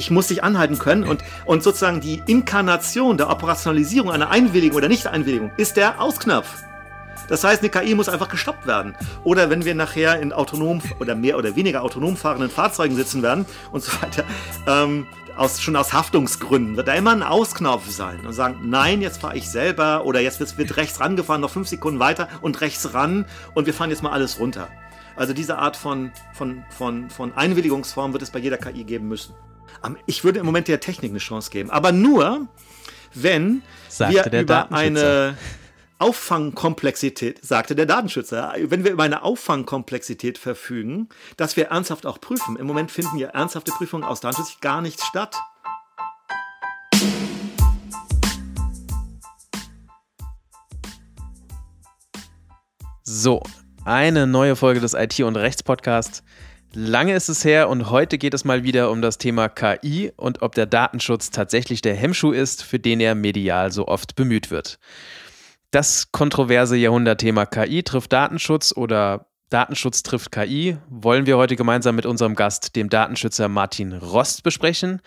ich muss dich anhalten können und, und sozusagen die Inkarnation der Operationalisierung einer Einwilligung oder Nicht-Einwilligung ist der Ausknopf. Das heißt, eine KI muss einfach gestoppt werden. Oder wenn wir nachher in autonom oder mehr oder weniger autonom fahrenden Fahrzeugen sitzen werden und so weiter, ähm, aus, schon aus Haftungsgründen wird da immer ein Ausknopf sein und sagen, nein, jetzt fahre ich selber oder jetzt wird, rechts rangefahren, noch fünf Sekunden weiter und rechts ran und wir fahren jetzt mal alles runter. Also diese Art von, von, von, von Einwilligungsform wird es bei jeder KI geben müssen. Ich würde im Moment der Technik eine Chance geben, aber nur, wenn sagte wir über eine Auffangkomplexität, sagte der Datenschützer, wenn wir über eine Auffangkomplexität verfügen, dass wir ernsthaft auch prüfen. Im Moment finden ja ernsthafte Prüfungen aus Datenschutz gar nicht statt. So, eine neue Folge des IT- und Rechtspodcasts. Lange ist es her und heute geht es mal wieder um das Thema KI und ob der Datenschutz tatsächlich der Hemmschuh ist, für den er medial so oft bemüht wird. Das kontroverse Jahrhundertthema KI trifft Datenschutz oder Datenschutz trifft KI wollen wir heute gemeinsam mit unserem Gast, dem Datenschützer Martin Rost, besprechen.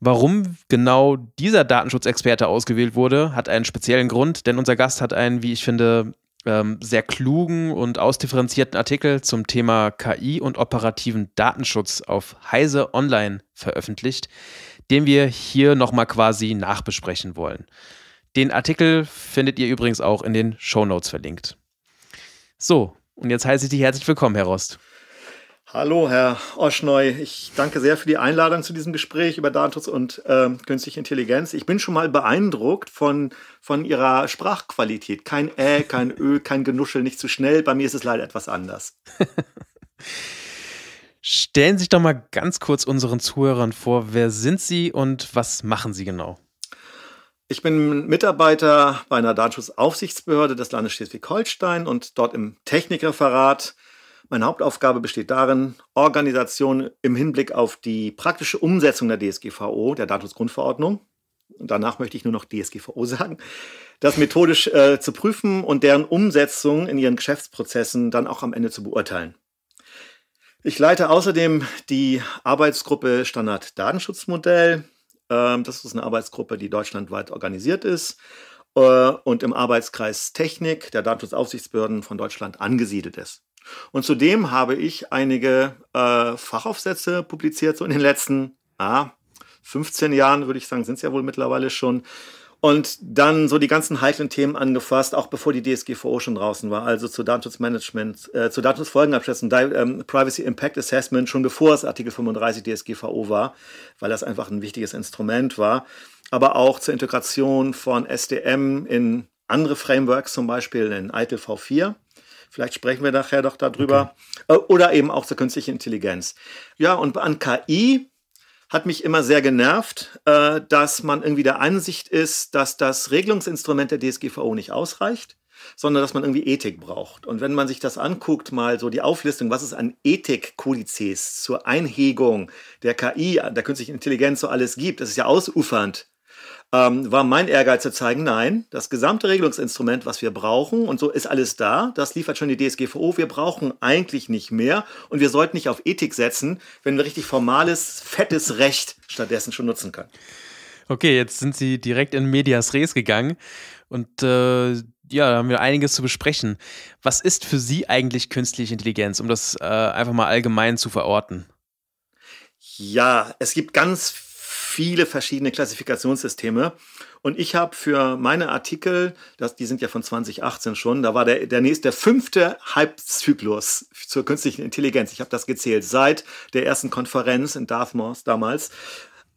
Warum genau dieser Datenschutzexperte ausgewählt wurde, hat einen speziellen Grund, denn unser Gast hat einen, wie ich finde, ähm, sehr klugen und ausdifferenzierten Artikel zum Thema KI und operativen Datenschutz auf Heise Online veröffentlicht, den wir hier nochmal quasi nachbesprechen wollen. Den Artikel findet ihr übrigens auch in den Shownotes verlinkt. So, und jetzt heiße ich dich herzlich willkommen, Herr Rost. Hallo, Herr Oschneu. Ich danke sehr für die Einladung zu diesem Gespräch über Datenschutz und äh, künstliche Intelligenz. Ich bin schon mal beeindruckt von, von Ihrer Sprachqualität. Kein Ä, kein Ö, kein Genuschel, nicht zu schnell. Bei mir ist es leider etwas anders. Stellen Sie sich doch mal ganz kurz unseren Zuhörern vor, wer sind Sie und was machen Sie genau? Ich bin Mitarbeiter bei einer Datenschutzaufsichtsbehörde des Landes Schleswig-Holstein und dort im Technikreferat meine Hauptaufgabe besteht darin, Organisationen im Hinblick auf die praktische Umsetzung der DSGVO, der Datenschutzgrundverordnung, und danach möchte ich nur noch DSGVO sagen, das methodisch äh, zu prüfen und deren Umsetzung in ihren Geschäftsprozessen dann auch am Ende zu beurteilen. Ich leite außerdem die Arbeitsgruppe Standard Datenschutzmodell. Ähm, das ist eine Arbeitsgruppe, die deutschlandweit organisiert ist äh, und im Arbeitskreis Technik der Datenschutzaufsichtsbehörden von Deutschland angesiedelt ist. Und zudem habe ich einige äh, Fachaufsätze publiziert, so in den letzten ah, 15 Jahren, würde ich sagen, sind es ja wohl mittlerweile schon. Und dann so die ganzen heiklen Themen angefasst, auch bevor die DSGVO schon draußen war, also zu Datenschutzmanagement, äh, zu Datenschutzfolgenabschätzung, ähm, Privacy Impact Assessment, schon bevor es Artikel 35 DSGVO war, weil das einfach ein wichtiges Instrument war, aber auch zur Integration von SDM in andere Frameworks, zum Beispiel in ITIL V4 Vielleicht sprechen wir nachher doch darüber. Okay. Äh, oder eben auch zur künstlichen Intelligenz. Ja, und an KI hat mich immer sehr genervt, äh, dass man irgendwie der Ansicht ist, dass das Regelungsinstrument der DSGVO nicht ausreicht sondern dass man irgendwie Ethik braucht. Und wenn man sich das anguckt, mal so die Auflistung, was es an Ethikkodizes zur Einhegung der KI, der künstlichen Intelligenz so alles gibt, das ist ja ausufernd ähm, war mein Ehrgeiz zu zeigen, nein, das gesamte Regelungsinstrument, was wir brauchen, und so ist alles da, das liefert schon die DSGVO, wir brauchen eigentlich nicht mehr und wir sollten nicht auf Ethik setzen, wenn wir richtig formales, fettes Recht stattdessen schon nutzen können. Okay, jetzt sind Sie direkt in Medias Res gegangen und äh, ja, da haben wir einiges zu besprechen. Was ist für Sie eigentlich künstliche Intelligenz, um das äh, einfach mal allgemein zu verorten? Ja, es gibt ganz viele viele verschiedene Klassifikationssysteme. Und ich habe für meine Artikel, das, die sind ja von 2018 schon, da war der, der nächste, der fünfte Halbzyklus zur künstlichen Intelligenz. Ich habe das gezählt. Seit der ersten Konferenz in Dartmouth damals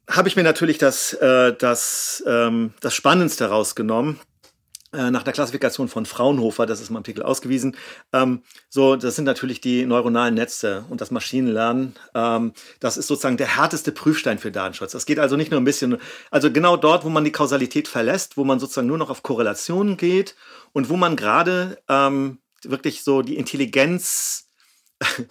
habe ich mir natürlich das, äh, das, ähm, das Spannendste rausgenommen. Äh, nach der Klassifikation von Fraunhofer, das ist im Artikel ausgewiesen. Ähm, so, das sind natürlich die neuronalen Netze und das Maschinenlernen. Ähm, das ist sozusagen der härteste Prüfstein für Datenschutz. Es geht also nicht nur ein bisschen, also genau dort, wo man die Kausalität verlässt, wo man sozusagen nur noch auf Korrelationen geht und wo man gerade ähm, wirklich so die Intelligenz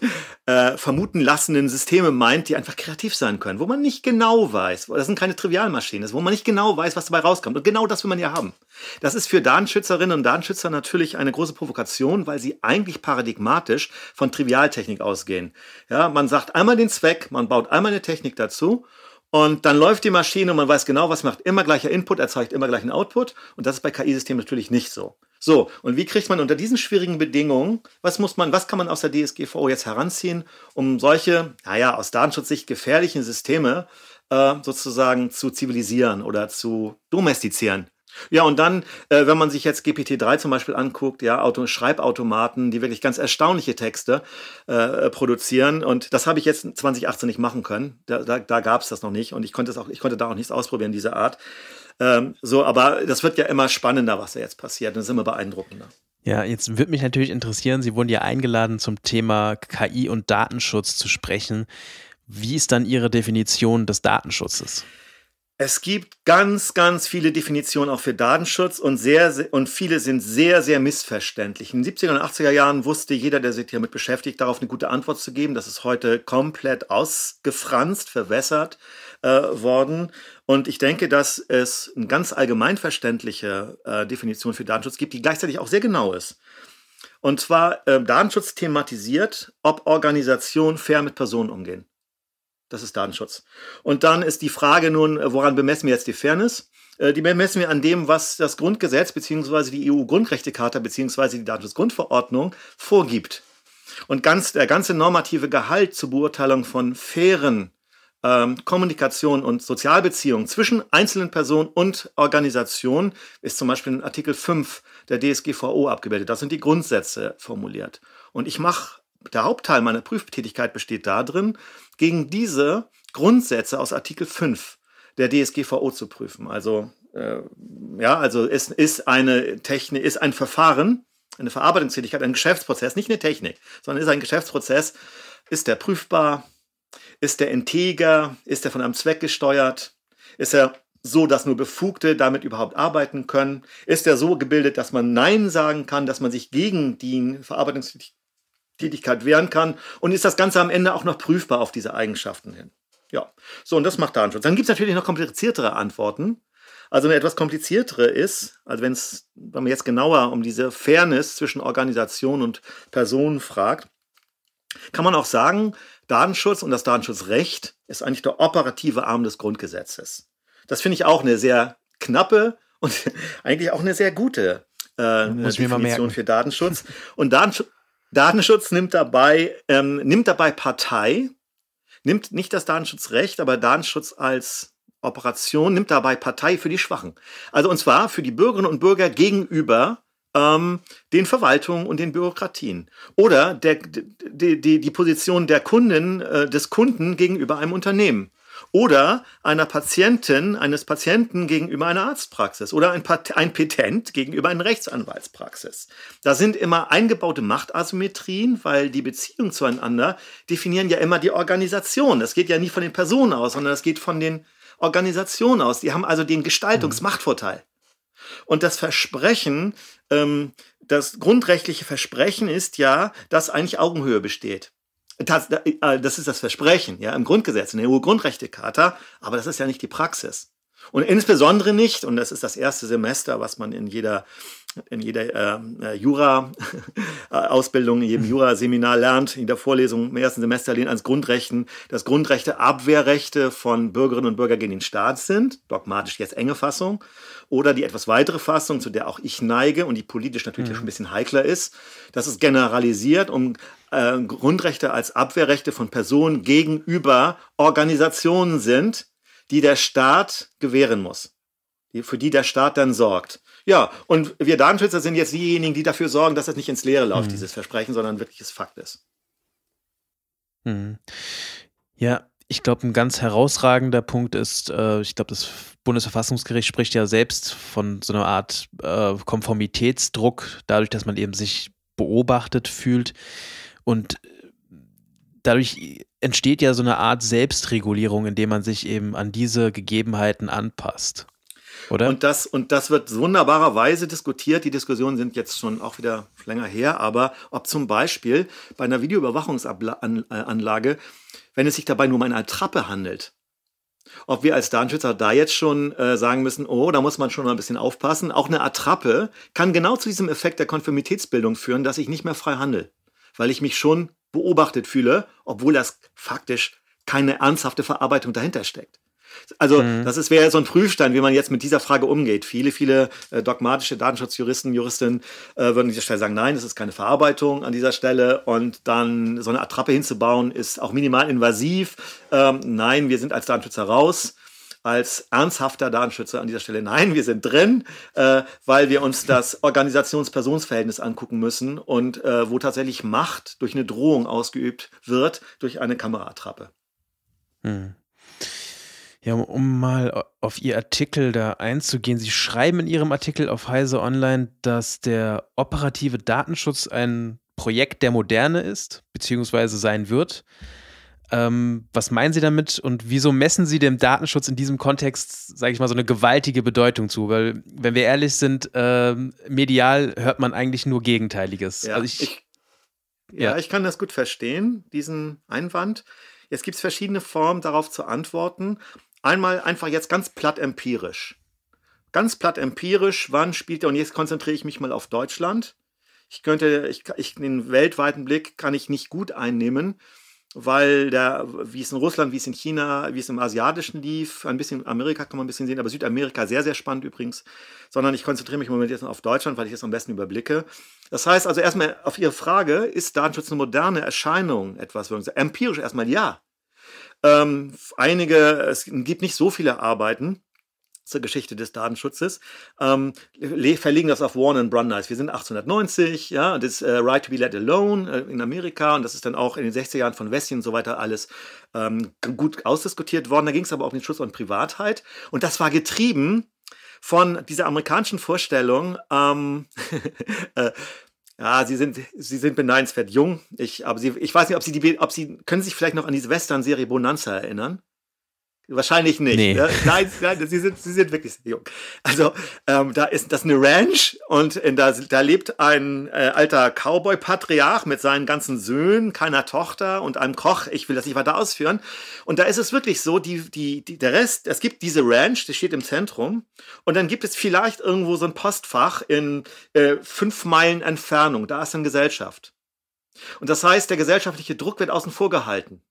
äh, vermuten lassenden Systeme meint, die einfach kreativ sein können, wo man nicht genau weiß, das sind keine Trivialmaschinen, wo man nicht genau weiß, was dabei rauskommt. Und genau das will man ja haben. Das ist für Datenschützerinnen und Datenschützer natürlich eine große Provokation, weil sie eigentlich paradigmatisch von Trivialtechnik ausgehen. Ja, man sagt einmal den Zweck, man baut einmal eine Technik dazu und dann läuft die Maschine und man weiß genau, was macht. Immer gleicher Input erzeugt immer gleichen Output. Und das ist bei KI-Systemen natürlich nicht so. So, und wie kriegt man unter diesen schwierigen Bedingungen, was muss man, was kann man aus der DSGVO jetzt heranziehen, um solche, naja, aus Datenschutzsicht gefährlichen Systeme äh, sozusagen zu zivilisieren oder zu domestizieren? Ja, und dann, äh, wenn man sich jetzt GPT-3 zum Beispiel anguckt, ja, Auto Schreibautomaten, die wirklich ganz erstaunliche Texte äh, produzieren. Und das habe ich jetzt 2018 nicht machen können. Da, da, da gab es das noch nicht. Und ich konnte, das auch, ich konnte da auch nichts ausprobieren, diese Art. Ähm, so, aber das wird ja immer spannender, was da jetzt passiert. Und das ist immer beeindruckender. Ja, jetzt würde mich natürlich interessieren, Sie wurden ja eingeladen, zum Thema KI und Datenschutz zu sprechen. Wie ist dann Ihre Definition des Datenschutzes? Es gibt ganz, ganz viele Definitionen auch für Datenschutz und, sehr, und viele sind sehr, sehr missverständlich. In den 70er und 80er Jahren wusste jeder, der sich damit beschäftigt, darauf eine gute Antwort zu geben. Das ist heute komplett ausgefranst, verwässert äh, worden. Und ich denke, dass es eine ganz allgemeinverständliche äh, Definition für Datenschutz gibt, die gleichzeitig auch sehr genau ist. Und zwar äh, Datenschutz thematisiert, ob Organisationen fair mit Personen umgehen. Das ist Datenschutz. Und dann ist die Frage nun, äh, woran bemessen wir jetzt die Fairness? Äh, die bemessen wir an dem, was das Grundgesetz bzw. die EU-Grundrechtecharta bzw. die Datenschutzgrundverordnung vorgibt. Und ganz, der ganze normative Gehalt zur Beurteilung von fairen ähm, Kommunikation und Sozialbeziehungen zwischen einzelnen Personen und Organisationen ist zum Beispiel in Artikel 5 der DSGVO abgebildet. Das sind die Grundsätze formuliert. Und ich mache der Hauptteil meiner Prüftätigkeit besteht darin, gegen diese Grundsätze aus Artikel 5 der DSGVO zu prüfen. Also äh, ja, also ist, ist eine Technik, ist ein Verfahren, eine Verarbeitungstätigkeit, ein Geschäftsprozess, nicht eine Technik, sondern ist ein Geschäftsprozess, ist der prüfbar, ist der integer, ist er von einem Zweck gesteuert, ist er so, dass nur Befugte damit überhaupt arbeiten können? Ist er so gebildet, dass man Nein sagen kann, dass man sich gegen die Verarbeitungstätigkeit Tätigkeit wehren kann und ist das Ganze am Ende auch noch prüfbar auf diese Eigenschaften hin. Ja, so und das macht Datenschutz. Dann gibt es natürlich noch kompliziertere Antworten. Also eine etwas kompliziertere ist, also wenn es, wenn man jetzt genauer um diese Fairness zwischen Organisation und Personen fragt, kann man auch sagen, Datenschutz und das Datenschutzrecht ist eigentlich der operative Arm des Grundgesetzes. Das finde ich auch eine sehr knappe und eigentlich auch eine sehr gute äh, Definition für Datenschutz. Und Datenschutz Datenschutz nimmt dabei, ähm, nimmt dabei Partei, nimmt nicht das Datenschutzrecht, aber Datenschutz als Operation nimmt dabei Partei für die Schwachen. Also und zwar für die Bürgerinnen und Bürger gegenüber ähm, den Verwaltungen und den Bürokratien. Oder der, die, die, die Position der Kunden, äh, des Kunden gegenüber einem Unternehmen oder einer Patientin, eines Patienten gegenüber einer Arztpraxis oder ein, Pat ein Petent gegenüber einer Rechtsanwaltspraxis. Da sind immer eingebaute Machtasymmetrien, weil die Beziehungen zueinander definieren ja immer die Organisation. Das geht ja nie von den Personen aus, sondern das geht von den Organisationen aus. Die haben also den Gestaltungsmachtvorteil. Und das Versprechen, ähm, das grundrechtliche Versprechen ist ja, dass eigentlich Augenhöhe besteht. Äh, äh, das, ist das Versprechen, ja, im Grundgesetz, in der EU-Grundrechtecharta, aber das ist ja nicht die Praxis. Und insbesondere nicht, und das ist das erste Semester, was man in jeder, in jeder ähm, äh, Jura-Ausbildung, in jedem mhm. Jura-Seminar lernt, in der Vorlesung im ersten Semester lehnt ans Grundrechten, dass Grundrechte Abwehrrechte von Bürgerinnen und Bürgern gegen den Staat sind, dogmatisch jetzt enge Fassung, oder die etwas weitere Fassung, zu der auch ich neige und die politisch natürlich mhm. schon ein bisschen heikler ist, dass es generalisiert um äh, Grundrechte als Abwehrrechte von Personen gegenüber Organisationen sind, die der Staat gewähren muss, die, für die der Staat dann sorgt. Ja, und wir Datenschützer sind jetzt diejenigen, die dafür sorgen, dass das nicht ins Leere läuft, mhm. dieses Versprechen, sondern wirkliches Fakt ist. Mhm. Ja, ich glaube, ein ganz herausragender Punkt ist, äh, ich glaube, das Bundesverfassungsgericht spricht ja selbst von so einer Art äh, Konformitätsdruck, dadurch, dass man eben sich beobachtet fühlt. Und äh, dadurch entsteht ja so eine Art Selbstregulierung, indem man sich eben an diese Gegebenheiten anpasst. Oder? Und das, und das wird wunderbarerweise diskutiert. Die Diskussionen sind jetzt schon auch wieder länger her, aber ob zum Beispiel bei einer Videoüberwachungsanlage, wenn es sich dabei nur um eine Attrappe handelt, ob wir als Datenschützer da jetzt schon äh, sagen müssen, oh, da muss man schon mal ein bisschen aufpassen. Auch eine Attrappe kann genau zu diesem Effekt der Konformitätsbildung führen, dass ich nicht mehr frei handle weil ich mich schon beobachtet fühle, obwohl das faktisch keine ernsthafte Verarbeitung dahinter steckt. Also mhm. das ist, wäre so ein Prüfstein, wie man jetzt mit dieser Frage umgeht. Viele, viele äh, dogmatische Datenschutzjuristen, Juristinnen äh, würden an dieser Stelle sagen, nein, das ist keine Verarbeitung an dieser Stelle. Und dann so eine Attrappe hinzubauen, ist auch minimal invasiv. Ähm, nein, wir sind als Datenschützer raus als ernsthafter Datenschützer an dieser Stelle, nein, wir sind drin, äh, weil wir uns das Organisations-Personsverhältnis angucken müssen und äh, wo tatsächlich Macht durch eine Drohung ausgeübt wird, durch eine Kameraattrappe. Hm. Ja, um mal auf Ihr Artikel da einzugehen. Sie schreiben in Ihrem Artikel auf Heise Online, dass der operative Datenschutz ein Projekt der Moderne ist, beziehungsweise sein wird. Ähm, was meinen Sie damit und wieso messen Sie dem Datenschutz in diesem Kontext, sage ich mal, so eine gewaltige Bedeutung zu? Weil, wenn wir ehrlich sind, äh, medial hört man eigentlich nur Gegenteiliges. Ja, also ich, ich, ja, ja. ich kann das gut verstehen, diesen Einwand. Jetzt gibt es verschiedene Formen, darauf zu antworten. Einmal einfach jetzt ganz platt empirisch. Ganz platt empirisch, wann spielt der, und jetzt konzentriere ich mich mal auf Deutschland. Ich könnte, ich, ich, den weltweiten Blick kann ich nicht gut einnehmen weil der, wie es in Russland, wie es in China, wie es im Asiatischen lief, ein bisschen Amerika kann man ein bisschen sehen, aber Südamerika sehr, sehr spannend übrigens, sondern ich konzentriere mich im Moment jetzt auf Deutschland, weil ich das am besten überblicke. Das heißt also erstmal auf Ihre Frage, ist Datenschutz eine moderne Erscheinung etwas, empirisch erstmal ja. Ähm, einige, es gibt nicht so viele Arbeiten, zur Geschichte des Datenschutzes, ähm, verlegen das auf Warren und Brandeis. Wir sind 1890, ja, das äh, Right to be Let Alone äh, in Amerika und das ist dann auch in den 60er Jahren von Wessi und so weiter alles ähm, gut ausdiskutiert worden. Da ging es aber auch um den Schutz und Privatheit und das war getrieben von dieser amerikanischen Vorstellung, ähm, äh, ja, sie sind, sie sind beneidenswert jung. Ich, aber sie, ich weiß nicht, ob sie die, ob sie, können sie sich vielleicht noch an diese Western-Serie Bonanza erinnern? Wahrscheinlich nicht. Nee. Ne? Nein, nein, sie sind, sie sind wirklich jung. Also ähm, da ist das ist eine Ranch und in, da, da lebt ein äh, alter Cowboy-Patriarch mit seinen ganzen Söhnen, keiner Tochter und einem Koch. Ich will das nicht weiter ausführen. Und da ist es wirklich so, die, die, die, der Rest, es gibt diese Ranch, die steht im Zentrum. Und dann gibt es vielleicht irgendwo so ein Postfach in äh, fünf Meilen Entfernung. Da ist dann Gesellschaft. Und das heißt, der gesellschaftliche Druck wird außen vor gehalten.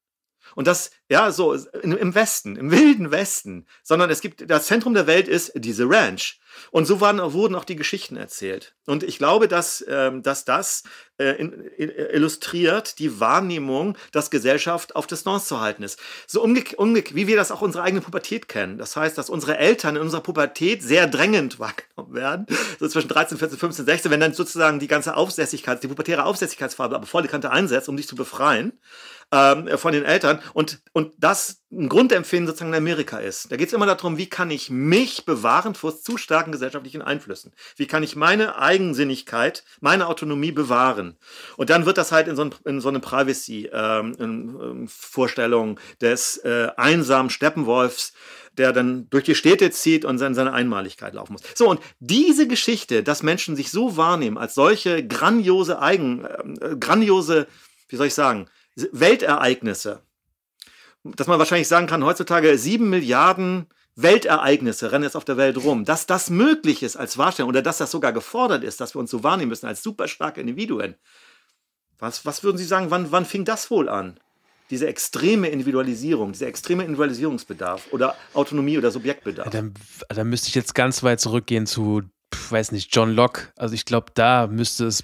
Und das, ja, so im Westen, im wilden Westen, sondern es gibt, das Zentrum der Welt ist diese Ranch. Und so waren, wurden auch die Geschichten erzählt. Und ich glaube, dass, ähm, dass das äh, illustriert die Wahrnehmung, dass Gesellschaft auf Distanz zu halten ist. So umge umge wie wir das auch unsere eigene Pubertät kennen. Das heißt, dass unsere Eltern in unserer Pubertät sehr drängend wahrgenommen werden. So zwischen 13, 14, 15, 16, wenn dann sozusagen die ganze Aufsässigkeit, die pubertäre Aufsässigkeitsfarbe aber volle Kante einsetzt, um dich zu befreien ähm, von den Eltern und, und das ein Grundempfinden sozusagen in Amerika ist. Da geht es immer darum, wie kann ich mich bewahren vor zu starken gesellschaftlichen Einflüssen? Wie kann ich meine Eigensinnigkeit, meine Autonomie bewahren? Und dann wird das halt in so, ein, in so eine Privacy-Vorstellung ähm, ähm des äh, einsamen Steppenwolfs der dann durch die Städte zieht und dann seine Einmaligkeit laufen muss. So, und diese Geschichte, dass Menschen sich so wahrnehmen, als solche grandiose Eigen, ähm, äh, grandiose, wie soll ich sagen, Weltereignisse, dass man wahrscheinlich sagen kann, heutzutage sieben Milliarden Weltereignisse rennen jetzt auf der Welt rum, dass das möglich ist als Wahrstellung oder dass das sogar gefordert ist, dass wir uns so wahrnehmen müssen als superstarke Individuen. Was, was würden Sie sagen, wann, wann fing das wohl an? diese extreme Individualisierung, dieser extreme Individualisierungsbedarf oder Autonomie oder Subjektbedarf. Dann, dann müsste ich jetzt ganz weit zurückgehen zu, weiß nicht, John Locke. Also ich glaube, da müsste es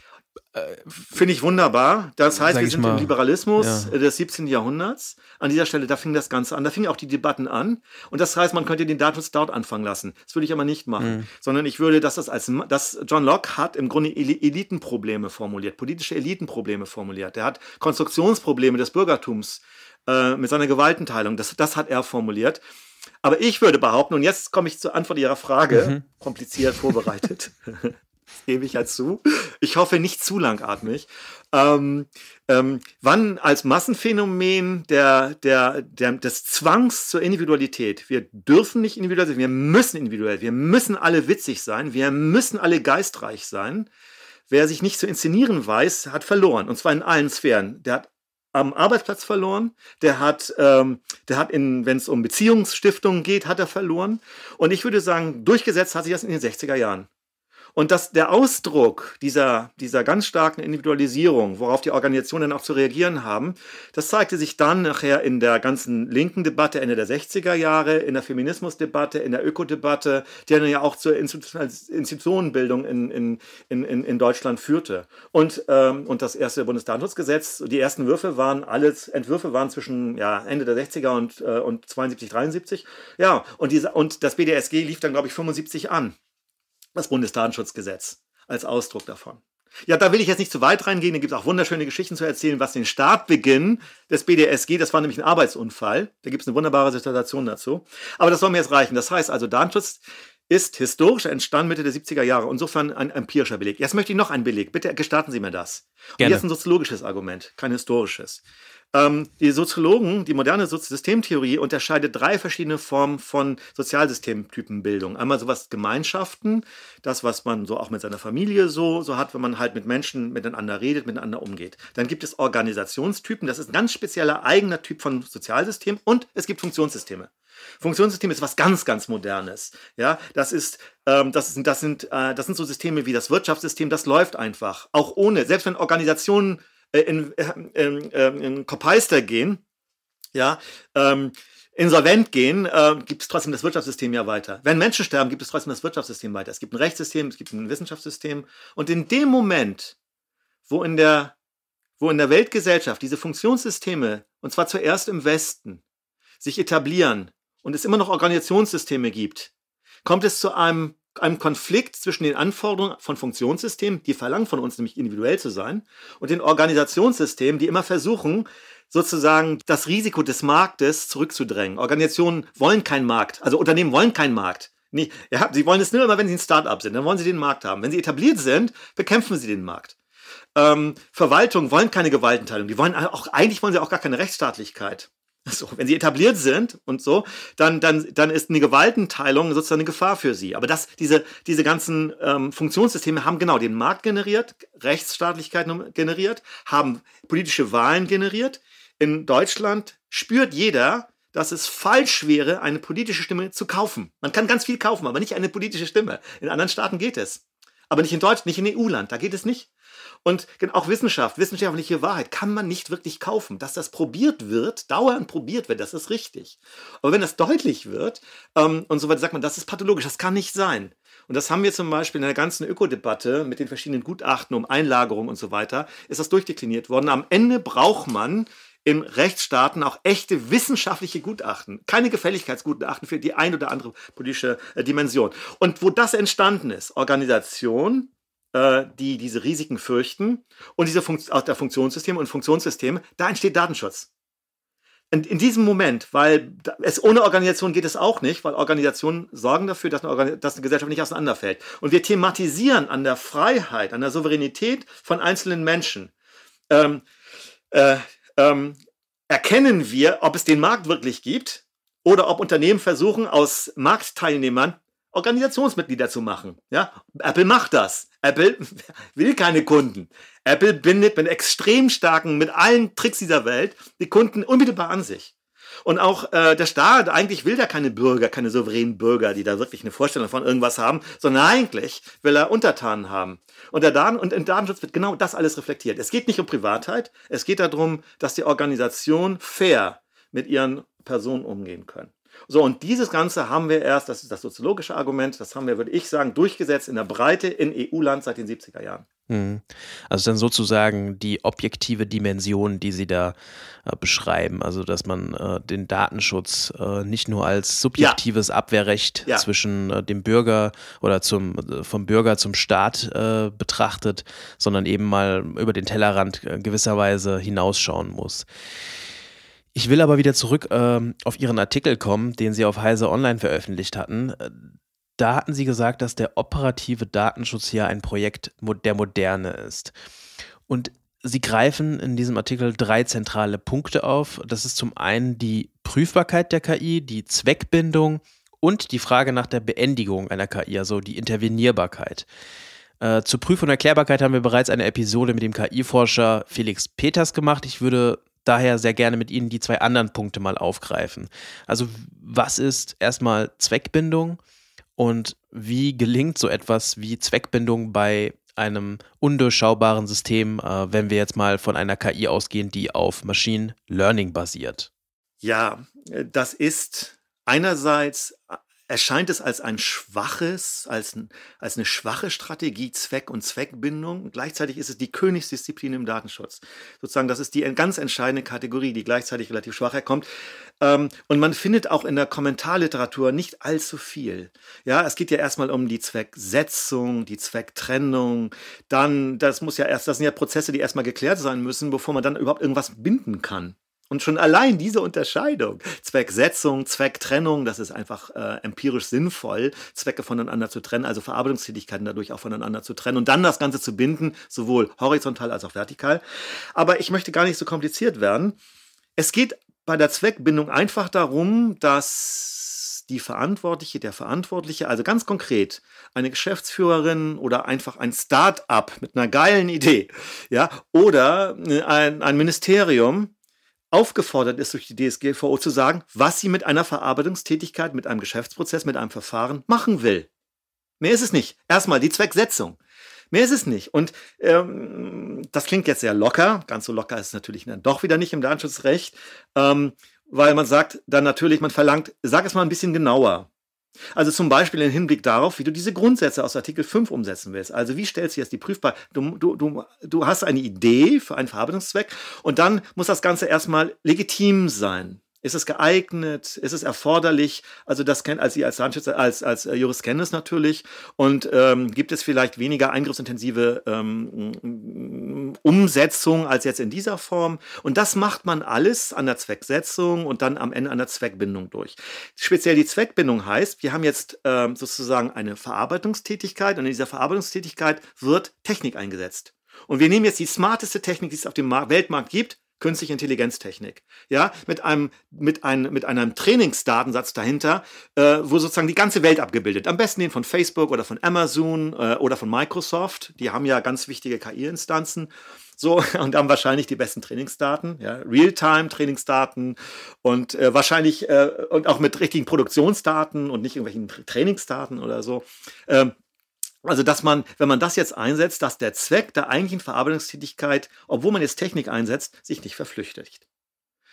äh, finde ich wunderbar. Das heißt, wir sind mal. im Liberalismus ja. Äh, des 17. Jahrhunderts. An dieser Stelle, da fing das Ganze an. Da fingen auch die Debatten an. Und das heißt, man könnte den Datenschutz dort anfangen lassen. Das würde ich aber nicht machen. Mhm. Sondern ich würde, dass das als, dass John Locke hat im Grunde Elitenprobleme formuliert, politische Elitenprobleme formuliert. Er hat Konstruktionsprobleme des Bürgertums äh, mit seiner Gewaltenteilung. Das, das hat er formuliert. Aber ich würde behaupten, und jetzt komme ich zur Antwort Ihrer Frage, mhm. kompliziert vorbereitet. Das gebe ich ja zu. Ich hoffe nicht zu langatmig. Ähm, ähm, wann als Massenphänomen der, der, der, des Zwangs zur Individualität. Wir dürfen nicht individuell sein, wir müssen individuell, wir müssen alle witzig sein, wir müssen alle geistreich sein. Wer sich nicht zu inszenieren weiß, hat verloren. Und zwar in allen Sphären. Der hat am Arbeitsplatz verloren, der hat, ähm, der hat in, wenn es um Beziehungsstiftungen geht, hat er verloren. Und ich würde sagen, durchgesetzt hat sich das in den 60er Jahren. Und dass der Ausdruck dieser, dieser ganz starken Individualisierung, worauf die Organisationen auch zu reagieren haben, das zeigte sich dann nachher in der ganzen linken Debatte Ende der 60er Jahre, in der Feminismusdebatte, in der Ökodebatte, die dann ja auch zur Institutionenbildung in, in, in, in Deutschland führte. Und, ähm, und das erste Bundesdatenschutzgesetz, die ersten Würfe waren alles, Entwürfe waren zwischen ja, Ende der 60er und, äh, und 72, 73. Ja, und, diese, und das BDSG lief dann, glaube ich, 75 an das Bundesdatenschutzgesetz als Ausdruck davon. Ja, da will ich jetzt nicht zu weit reingehen, da gibt es auch wunderschöne Geschichten zu erzählen, was den Startbeginn des BDSG, das war nämlich ein Arbeitsunfall, da gibt es eine wunderbare Situation dazu, aber das soll mir jetzt reichen. Das heißt also, Datenschutz ist historisch entstanden Mitte der 70er Jahre, insofern ein empirischer Beleg. Jetzt möchte ich noch einen Beleg, bitte gestatten Sie mir das. Gerne. Und jetzt ein soziologisches Argument, kein historisches. Ähm, die Soziologen, die moderne Systemtheorie unterscheidet drei verschiedene Formen von Sozialsystemtypenbildung. Einmal sowas Gemeinschaften, das, was man so auch mit seiner Familie so, so hat, wenn man halt mit Menschen miteinander redet, miteinander umgeht. Dann gibt es Organisationstypen, das ist ein ganz spezieller eigener Typ von Sozialsystem und es gibt Funktionssysteme. Funktionssystem ist was ganz, ganz Modernes. Ja, das ist, ähm, das, ist das sind, äh, das sind so Systeme wie das Wirtschaftssystem, das läuft einfach. Auch ohne, selbst wenn Organisationen äh, in, äh, ähm, ähm, in, in Kopeister gehen, ja, ähm, insolvent gehen, äh, gibt es trotzdem das Wirtschaftssystem ja weiter. Wenn Menschen sterben, gibt es trotzdem das Wirtschaftssystem weiter. Es gibt ein Rechtssystem, es gibt ein Wissenschaftssystem. Und in dem Moment, wo in der, wo in der Weltgesellschaft diese Funktionssysteme, und zwar zuerst im Westen, sich etablieren und es immer noch Organisationssysteme gibt, kommt es zu einem einem Konflikt zwischen den Anforderungen von Funktionssystemen, die verlangen von uns nämlich individuell zu sein, und den Organisationssystemen, die immer versuchen, sozusagen das Risiko des Marktes zurückzudrängen. Organisationen wollen keinen Markt, also Unternehmen wollen keinen Markt. Nicht, ja, sie wollen es nur immer, wenn sie ein Start-up sind, dann wollen sie den Markt haben. Wenn sie etabliert sind, bekämpfen sie den Markt. Ähm, Verwaltungen wollen keine Gewaltenteilung. Die wollen auch, eigentlich wollen sie auch gar keine Rechtsstaatlichkeit. So, also, wenn sie etabliert sind und so, dann, dann, dann ist eine Gewaltenteilung sozusagen eine Gefahr für sie. Aber das, diese, diese ganzen ähm, Funktionssysteme haben genau den Markt generiert, Rechtsstaatlichkeit generiert, haben politische Wahlen generiert. In Deutschland spürt jeder, dass es falsch wäre, eine politische Stimme zu kaufen. Man kann ganz viel kaufen, aber nicht eine politische Stimme. In anderen Staaten geht es. Aber nicht in Deutschland, nicht in EU-Land, da geht es nicht. Und auch Wissenschaft, wissenschaftliche Wahrheit kann man nicht wirklich kaufen. Dass das probiert wird, dauernd probiert wird, das ist richtig. Aber wenn das deutlich wird ähm, und so weiter, sagt man, das ist pathologisch, das kann nicht sein. Und das haben wir zum Beispiel in der ganzen Ökodebatte mit den verschiedenen Gutachten um Einlagerung und so weiter, ist das durchdekliniert worden. Am Ende braucht man in Rechtsstaaten auch echte wissenschaftliche Gutachten, keine Gefälligkeitsgutachten für die ein oder andere politische äh, Dimension. Und wo das entstanden ist, Organisation, äh, die diese Risiken fürchten und diese Funkt auch der Funktionssysteme und Funktionssysteme, da entsteht Datenschutz. In, in diesem Moment, weil es ohne Organisation geht es auch nicht, weil Organisationen sorgen dafür, dass eine, dass eine Gesellschaft nicht auseinanderfällt. Und wir thematisieren an der Freiheit, an der Souveränität von einzelnen Menschen. Ähm, äh, ähm, erkennen wir, ob es den Markt wirklich gibt oder ob Unternehmen versuchen, aus Marktteilnehmern Organisationsmitglieder zu machen. Ja? Apple macht das. Apple will keine Kunden. Apple bindet mit extrem starken, mit allen Tricks dieser Welt die Kunden unmittelbar an sich. Und auch äh, der Staat, eigentlich will der keine Bürger, keine souveränen Bürger, die da wirklich eine Vorstellung von irgendwas haben, sondern eigentlich will er Untertanen haben. Und, der Daten, und im Datenschutz wird genau das alles reflektiert. Es geht nicht um Privatheit, es geht darum, dass die Organisation fair mit ihren Personen umgehen können. So, und dieses Ganze haben wir erst, das ist das soziologische Argument, das haben wir, würde ich sagen, durchgesetzt in der Breite in EU-Land seit den 70er Jahren. Mhm. Also dann sozusagen die objektive Dimension, die Sie da äh, beschreiben, also dass man äh, den Datenschutz äh, nicht nur als subjektives ja. Abwehrrecht ja. zwischen äh, dem Bürger oder zum, äh, vom Bürger zum Staat äh, betrachtet, sondern eben mal über den Tellerrand gewisserweise hinausschauen muss. Ich will aber wieder zurück ähm, auf Ihren Artikel kommen, den Sie auf Heise Online veröffentlicht hatten da hatten Sie gesagt, dass der operative Datenschutz hier ein Projekt der Moderne ist. Und Sie greifen in diesem Artikel drei zentrale Punkte auf. Das ist zum einen die Prüfbarkeit der KI, die Zweckbindung und die Frage nach der Beendigung einer KI, also die Intervenierbarkeit. Äh, zur Prüfung und Erklärbarkeit haben wir bereits eine Episode mit dem KI-Forscher Felix Peters gemacht. Ich würde daher sehr gerne mit Ihnen die zwei anderen Punkte mal aufgreifen. Also was ist erstmal Zweckbindung? Und wie gelingt so etwas wie Zweckbindung bei einem undurchschaubaren System, äh, wenn wir jetzt mal von einer KI ausgehen, die auf Machine Learning basiert? Ja, äh, das ist einerseits erscheint es als ein schwaches, als, als eine schwache Strategie, Zweck und Zweckbindung. gleichzeitig ist es die Königsdisziplin im Datenschutz. Sozusagen, das ist die ganz entscheidende Kategorie, die gleichzeitig relativ schwach herkommt. Ähm, und man findet auch in der Kommentarliteratur nicht allzu viel. Ja, es geht ja erstmal um die Zwecksetzung, die Zwecktrennung. Dann, das muss ja erst, das sind ja Prozesse, die erstmal geklärt sein müssen, bevor man dann überhaupt irgendwas binden kann. Und schon allein diese Unterscheidung, Zwecksetzung, Zwecktrennung, das ist einfach äh, empirisch sinnvoll, Zwecke voneinander zu trennen, also Verarbeitungstätigkeiten dadurch auch voneinander zu trennen und dann das Ganze zu binden, sowohl horizontal als auch vertikal. Aber ich möchte gar nicht so kompliziert werden. Es geht bei der Zweckbindung einfach darum, dass die Verantwortliche, der Verantwortliche, also ganz konkret eine Geschäftsführerin oder einfach ein Start-up mit einer geilen Idee, ja, oder äh, ein, ein Ministerium, aufgefordert ist, durch die DSGVO zu sagen, was sie mit einer Verarbeitungstätigkeit, mit einem Geschäftsprozess, mit einem Verfahren machen will. Mehr ist es nicht. Erstmal die Zwecksetzung. Mehr ist es nicht. Und ähm, das klingt jetzt sehr locker. Ganz so locker ist es natürlich dann doch wieder nicht im Datenschutzrecht, ähm, weil man sagt dann natürlich, man verlangt, sag es mal ein bisschen genauer. Also zum Beispiel im Hinblick darauf, wie du diese Grundsätze aus Artikel 5 umsetzen willst. Also wie stellst du jetzt die prüfbar? Du, du, du, du hast eine Idee für einen Verarbeitungszweck und dann muss das Ganze erstmal legitim sein. Ist es geeignet? Ist es erforderlich? Also das kennt als ihr als Landschützer, als, als äh, Jurist kennen es natürlich. Und ähm, gibt es vielleicht weniger eingriffsintensive ähm, Umsetzung als jetzt in dieser Form. Und das macht man alles an der Zwecksetzung und dann am Ende an der Zweckbindung durch. Speziell die Zweckbindung heißt, wir haben jetzt äh, sozusagen eine Verarbeitungstätigkeit und in dieser Verarbeitungstätigkeit wird Technik eingesetzt. Und wir nehmen jetzt die smarteste Technik, die es auf dem Weltmarkt gibt, künstliche Intelligenztechnik. Ja, mit einem, mit einem, mit einem Trainingsdatensatz dahinter, äh, wo sozusagen die ganze Welt abgebildet. Am besten den von Facebook oder von Amazon äh, oder von Microsoft. Die haben ja ganz wichtige KI-Instanzen. So, und haben wahrscheinlich die besten Trainingsdaten, ja, Real-Time-Trainingsdaten und äh, wahrscheinlich äh, und auch mit richtigen Produktionsdaten und nicht irgendwelchen Trainingsdaten oder so. Ähm, also, dass man, wenn man das jetzt einsetzt, dass der Zweck der eigentlichen Verarbeitungstätigkeit, obwohl man jetzt Technik einsetzt, sich nicht verflüchtigt.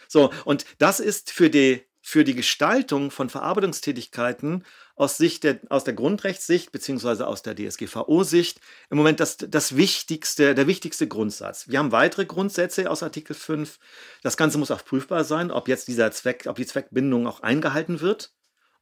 So, und das ist für die, für die Gestaltung von Verarbeitungstätigkeiten aus, Sicht der, aus der Grundrechtssicht beziehungsweise aus der DSGVO-Sicht im Moment das, das wichtigste, der wichtigste Grundsatz. Wir haben weitere Grundsätze aus Artikel 5. Das Ganze muss auch prüfbar sein, ob jetzt dieser Zweck, ob die Zweckbindung auch eingehalten wird.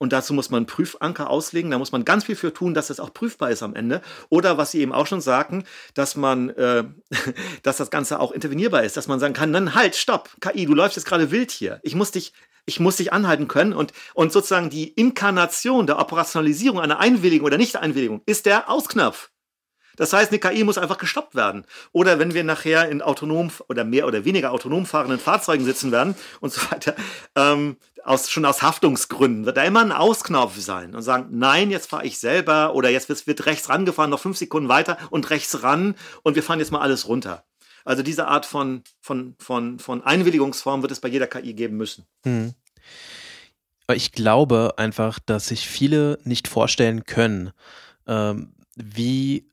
Und dazu muss man Prüfanker auslegen. Da muss man ganz viel für tun, dass das auch prüfbar ist am Ende. Oder was Sie eben auch schon sagten, dass man, äh, dass das Ganze auch intervenierbar ist, dass man sagen kann, dann halt, stopp, KI, du läufst jetzt gerade wild hier. Ich muss dich ich muss dich anhalten können und, und sozusagen die Inkarnation der Operationalisierung einer Einwilligung oder Nicht-Einwilligung ist der Ausknopf. Das heißt, eine KI muss einfach gestoppt werden. Oder wenn wir nachher in autonom oder mehr oder weniger autonom fahrenden Fahrzeugen sitzen werden und so weiter, ähm, aus, schon aus Haftungsgründen, wird da immer ein Ausknopf sein und sagen, nein, jetzt fahre ich selber oder jetzt wird, rechts rangefahren, noch fünf Sekunden weiter und rechts ran und wir fahren jetzt mal alles runter. Also diese Art von, von, von, von Einwilligungsform wird es bei jeder KI geben müssen. Hm. Ich glaube einfach, dass sich viele nicht vorstellen können, ähm, wie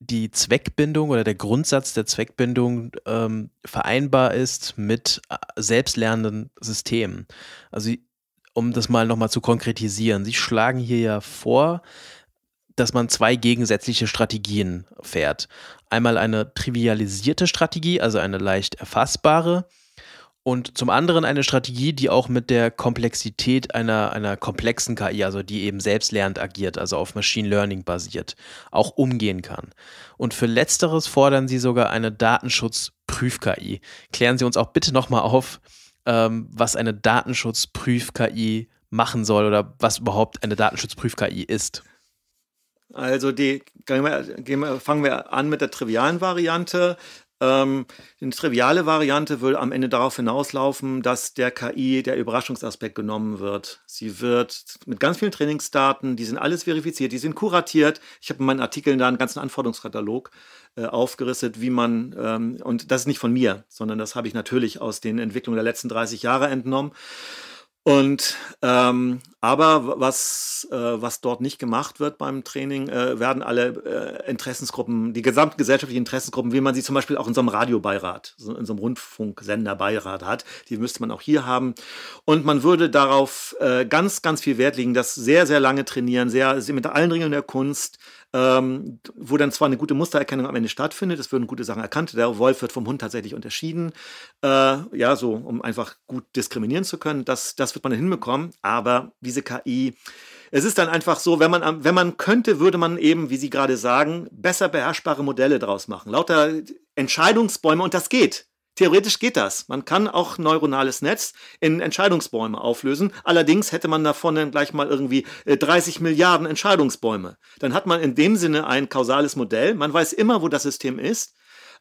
die Zweckbindung oder der Grundsatz der Zweckbindung ähm, vereinbar ist mit äh, selbstlernenden Systemen. Also um das mal nochmal zu konkretisieren, Sie schlagen hier ja vor, dass man zwei gegensätzliche Strategien fährt. Einmal eine trivialisierte Strategie, also eine leicht erfassbare, und zum anderen eine Strategie, die auch mit der Komplexität einer, einer komplexen KI, also die eben selbstlernend agiert, also auf Machine Learning basiert, auch umgehen kann. Und für letzteres fordern Sie sogar eine Datenschutz-Prüf-KI. Klären Sie uns auch bitte nochmal auf, ähm, was eine Datenschutz-Prüf-KI machen soll oder was überhaupt eine Datenschutz-Prüf-KI ist. Also die, gehen wir, fangen wir an mit der trivialen Variante. Ähm, eine triviale Variante will am Ende darauf hinauslaufen, dass der KI der Überraschungsaspekt genommen wird. Sie wird mit ganz vielen Trainingsdaten, die sind alles verifiziert, die sind kuratiert. Ich habe in meinen Artikeln da einen ganzen Anforderungskatalog äh, aufgeristet, wie man, ähm, und das ist nicht von mir, sondern das habe ich natürlich aus den Entwicklungen der letzten 30 Jahre entnommen. Und ähm, aber was, äh, was dort nicht gemacht wird beim Training, äh, werden alle äh, Interessensgruppen, die gesamten gesellschaftlichen Interessensgruppen, wie man sie zum Beispiel auch in so einem Radiobeirat, so, in so einem Rundfunksenderbeirat hat, die müsste man auch hier haben. Und man würde darauf äh, ganz, ganz viel Wert legen, das sehr, sehr lange trainieren, sehr, sehr mit allen Regeln der Kunst, ähm, wo dann zwar eine gute Mustererkennung am Ende stattfindet, es würden gute Sachen erkannt, der Wolf wird vom Hund tatsächlich unterschieden, äh, ja, so, um einfach gut diskriminieren zu können, das, das wird man dann hinbekommen, aber diese KI, es ist dann einfach so, wenn man, wenn man könnte, würde man eben, wie Sie gerade sagen, besser beherrschbare Modelle draus machen, lauter Entscheidungsbäume und das geht. Theoretisch geht das. Man kann auch neuronales Netz in Entscheidungsbäume auflösen. Allerdings hätte man davon dann gleich mal irgendwie 30 äh, Milliarden Entscheidungsbäume. Dann hat man in dem Sinne ein kausales Modell. Man weiß immer, wo das System ist.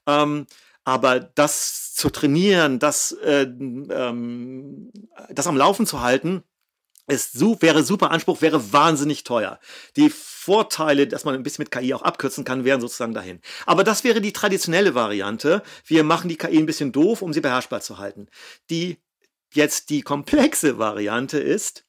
Ähm, aber das zu trainieren, das, äh, ähm, das am Laufen zu halten, ist, wäre super Anspruch, wäre wahnsinnig teuer. Die Vorteile, dass man ein bisschen mit KI auch abkürzen kann, wären sozusagen dahin. Aber das wäre die traditionelle Variante. Wir machen die KI ein bisschen doof, um sie beherrschbar zu halten. Die jetzt die komplexe Variante ist,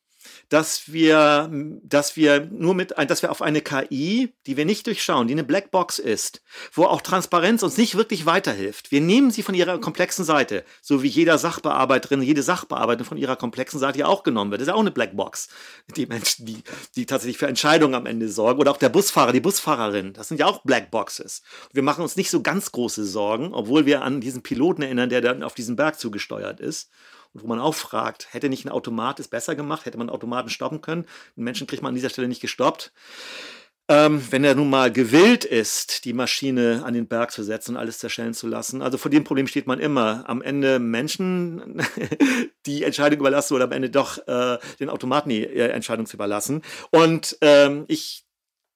dass wir, dass wir nur mit, dass wir auf eine KI, die wir nicht durchschauen, die eine Blackbox ist, wo auch Transparenz uns nicht wirklich weiterhilft. Wir nehmen sie von ihrer komplexen Seite, so wie jeder Sachbearbeiterin, jede Sachbearbeiterin von ihrer komplexen Seite ja auch genommen wird. Das ist ja auch eine Blackbox. Die Menschen, die, die tatsächlich für Entscheidungen am Ende sorgen oder auch der Busfahrer, die Busfahrerin, das sind ja auch Blackboxes. Wir machen uns nicht so ganz große Sorgen, obwohl wir an diesen Piloten erinnern, der dann auf diesen Berg zugesteuert ist und wo man auch fragt, hätte nicht ein Automat es besser gemacht, hätte man Automaten stoppen können. Den Menschen kriegt man an dieser Stelle nicht gestoppt. Ähm, wenn er nun mal gewillt ist, die Maschine an den Berg zu setzen und alles zerschellen zu lassen. Also vor dem Problem steht man immer. Am Ende Menschen die Entscheidung überlassen oder am Ende doch äh, den Automaten die äh, Entscheidung zu überlassen. Und ähm, ich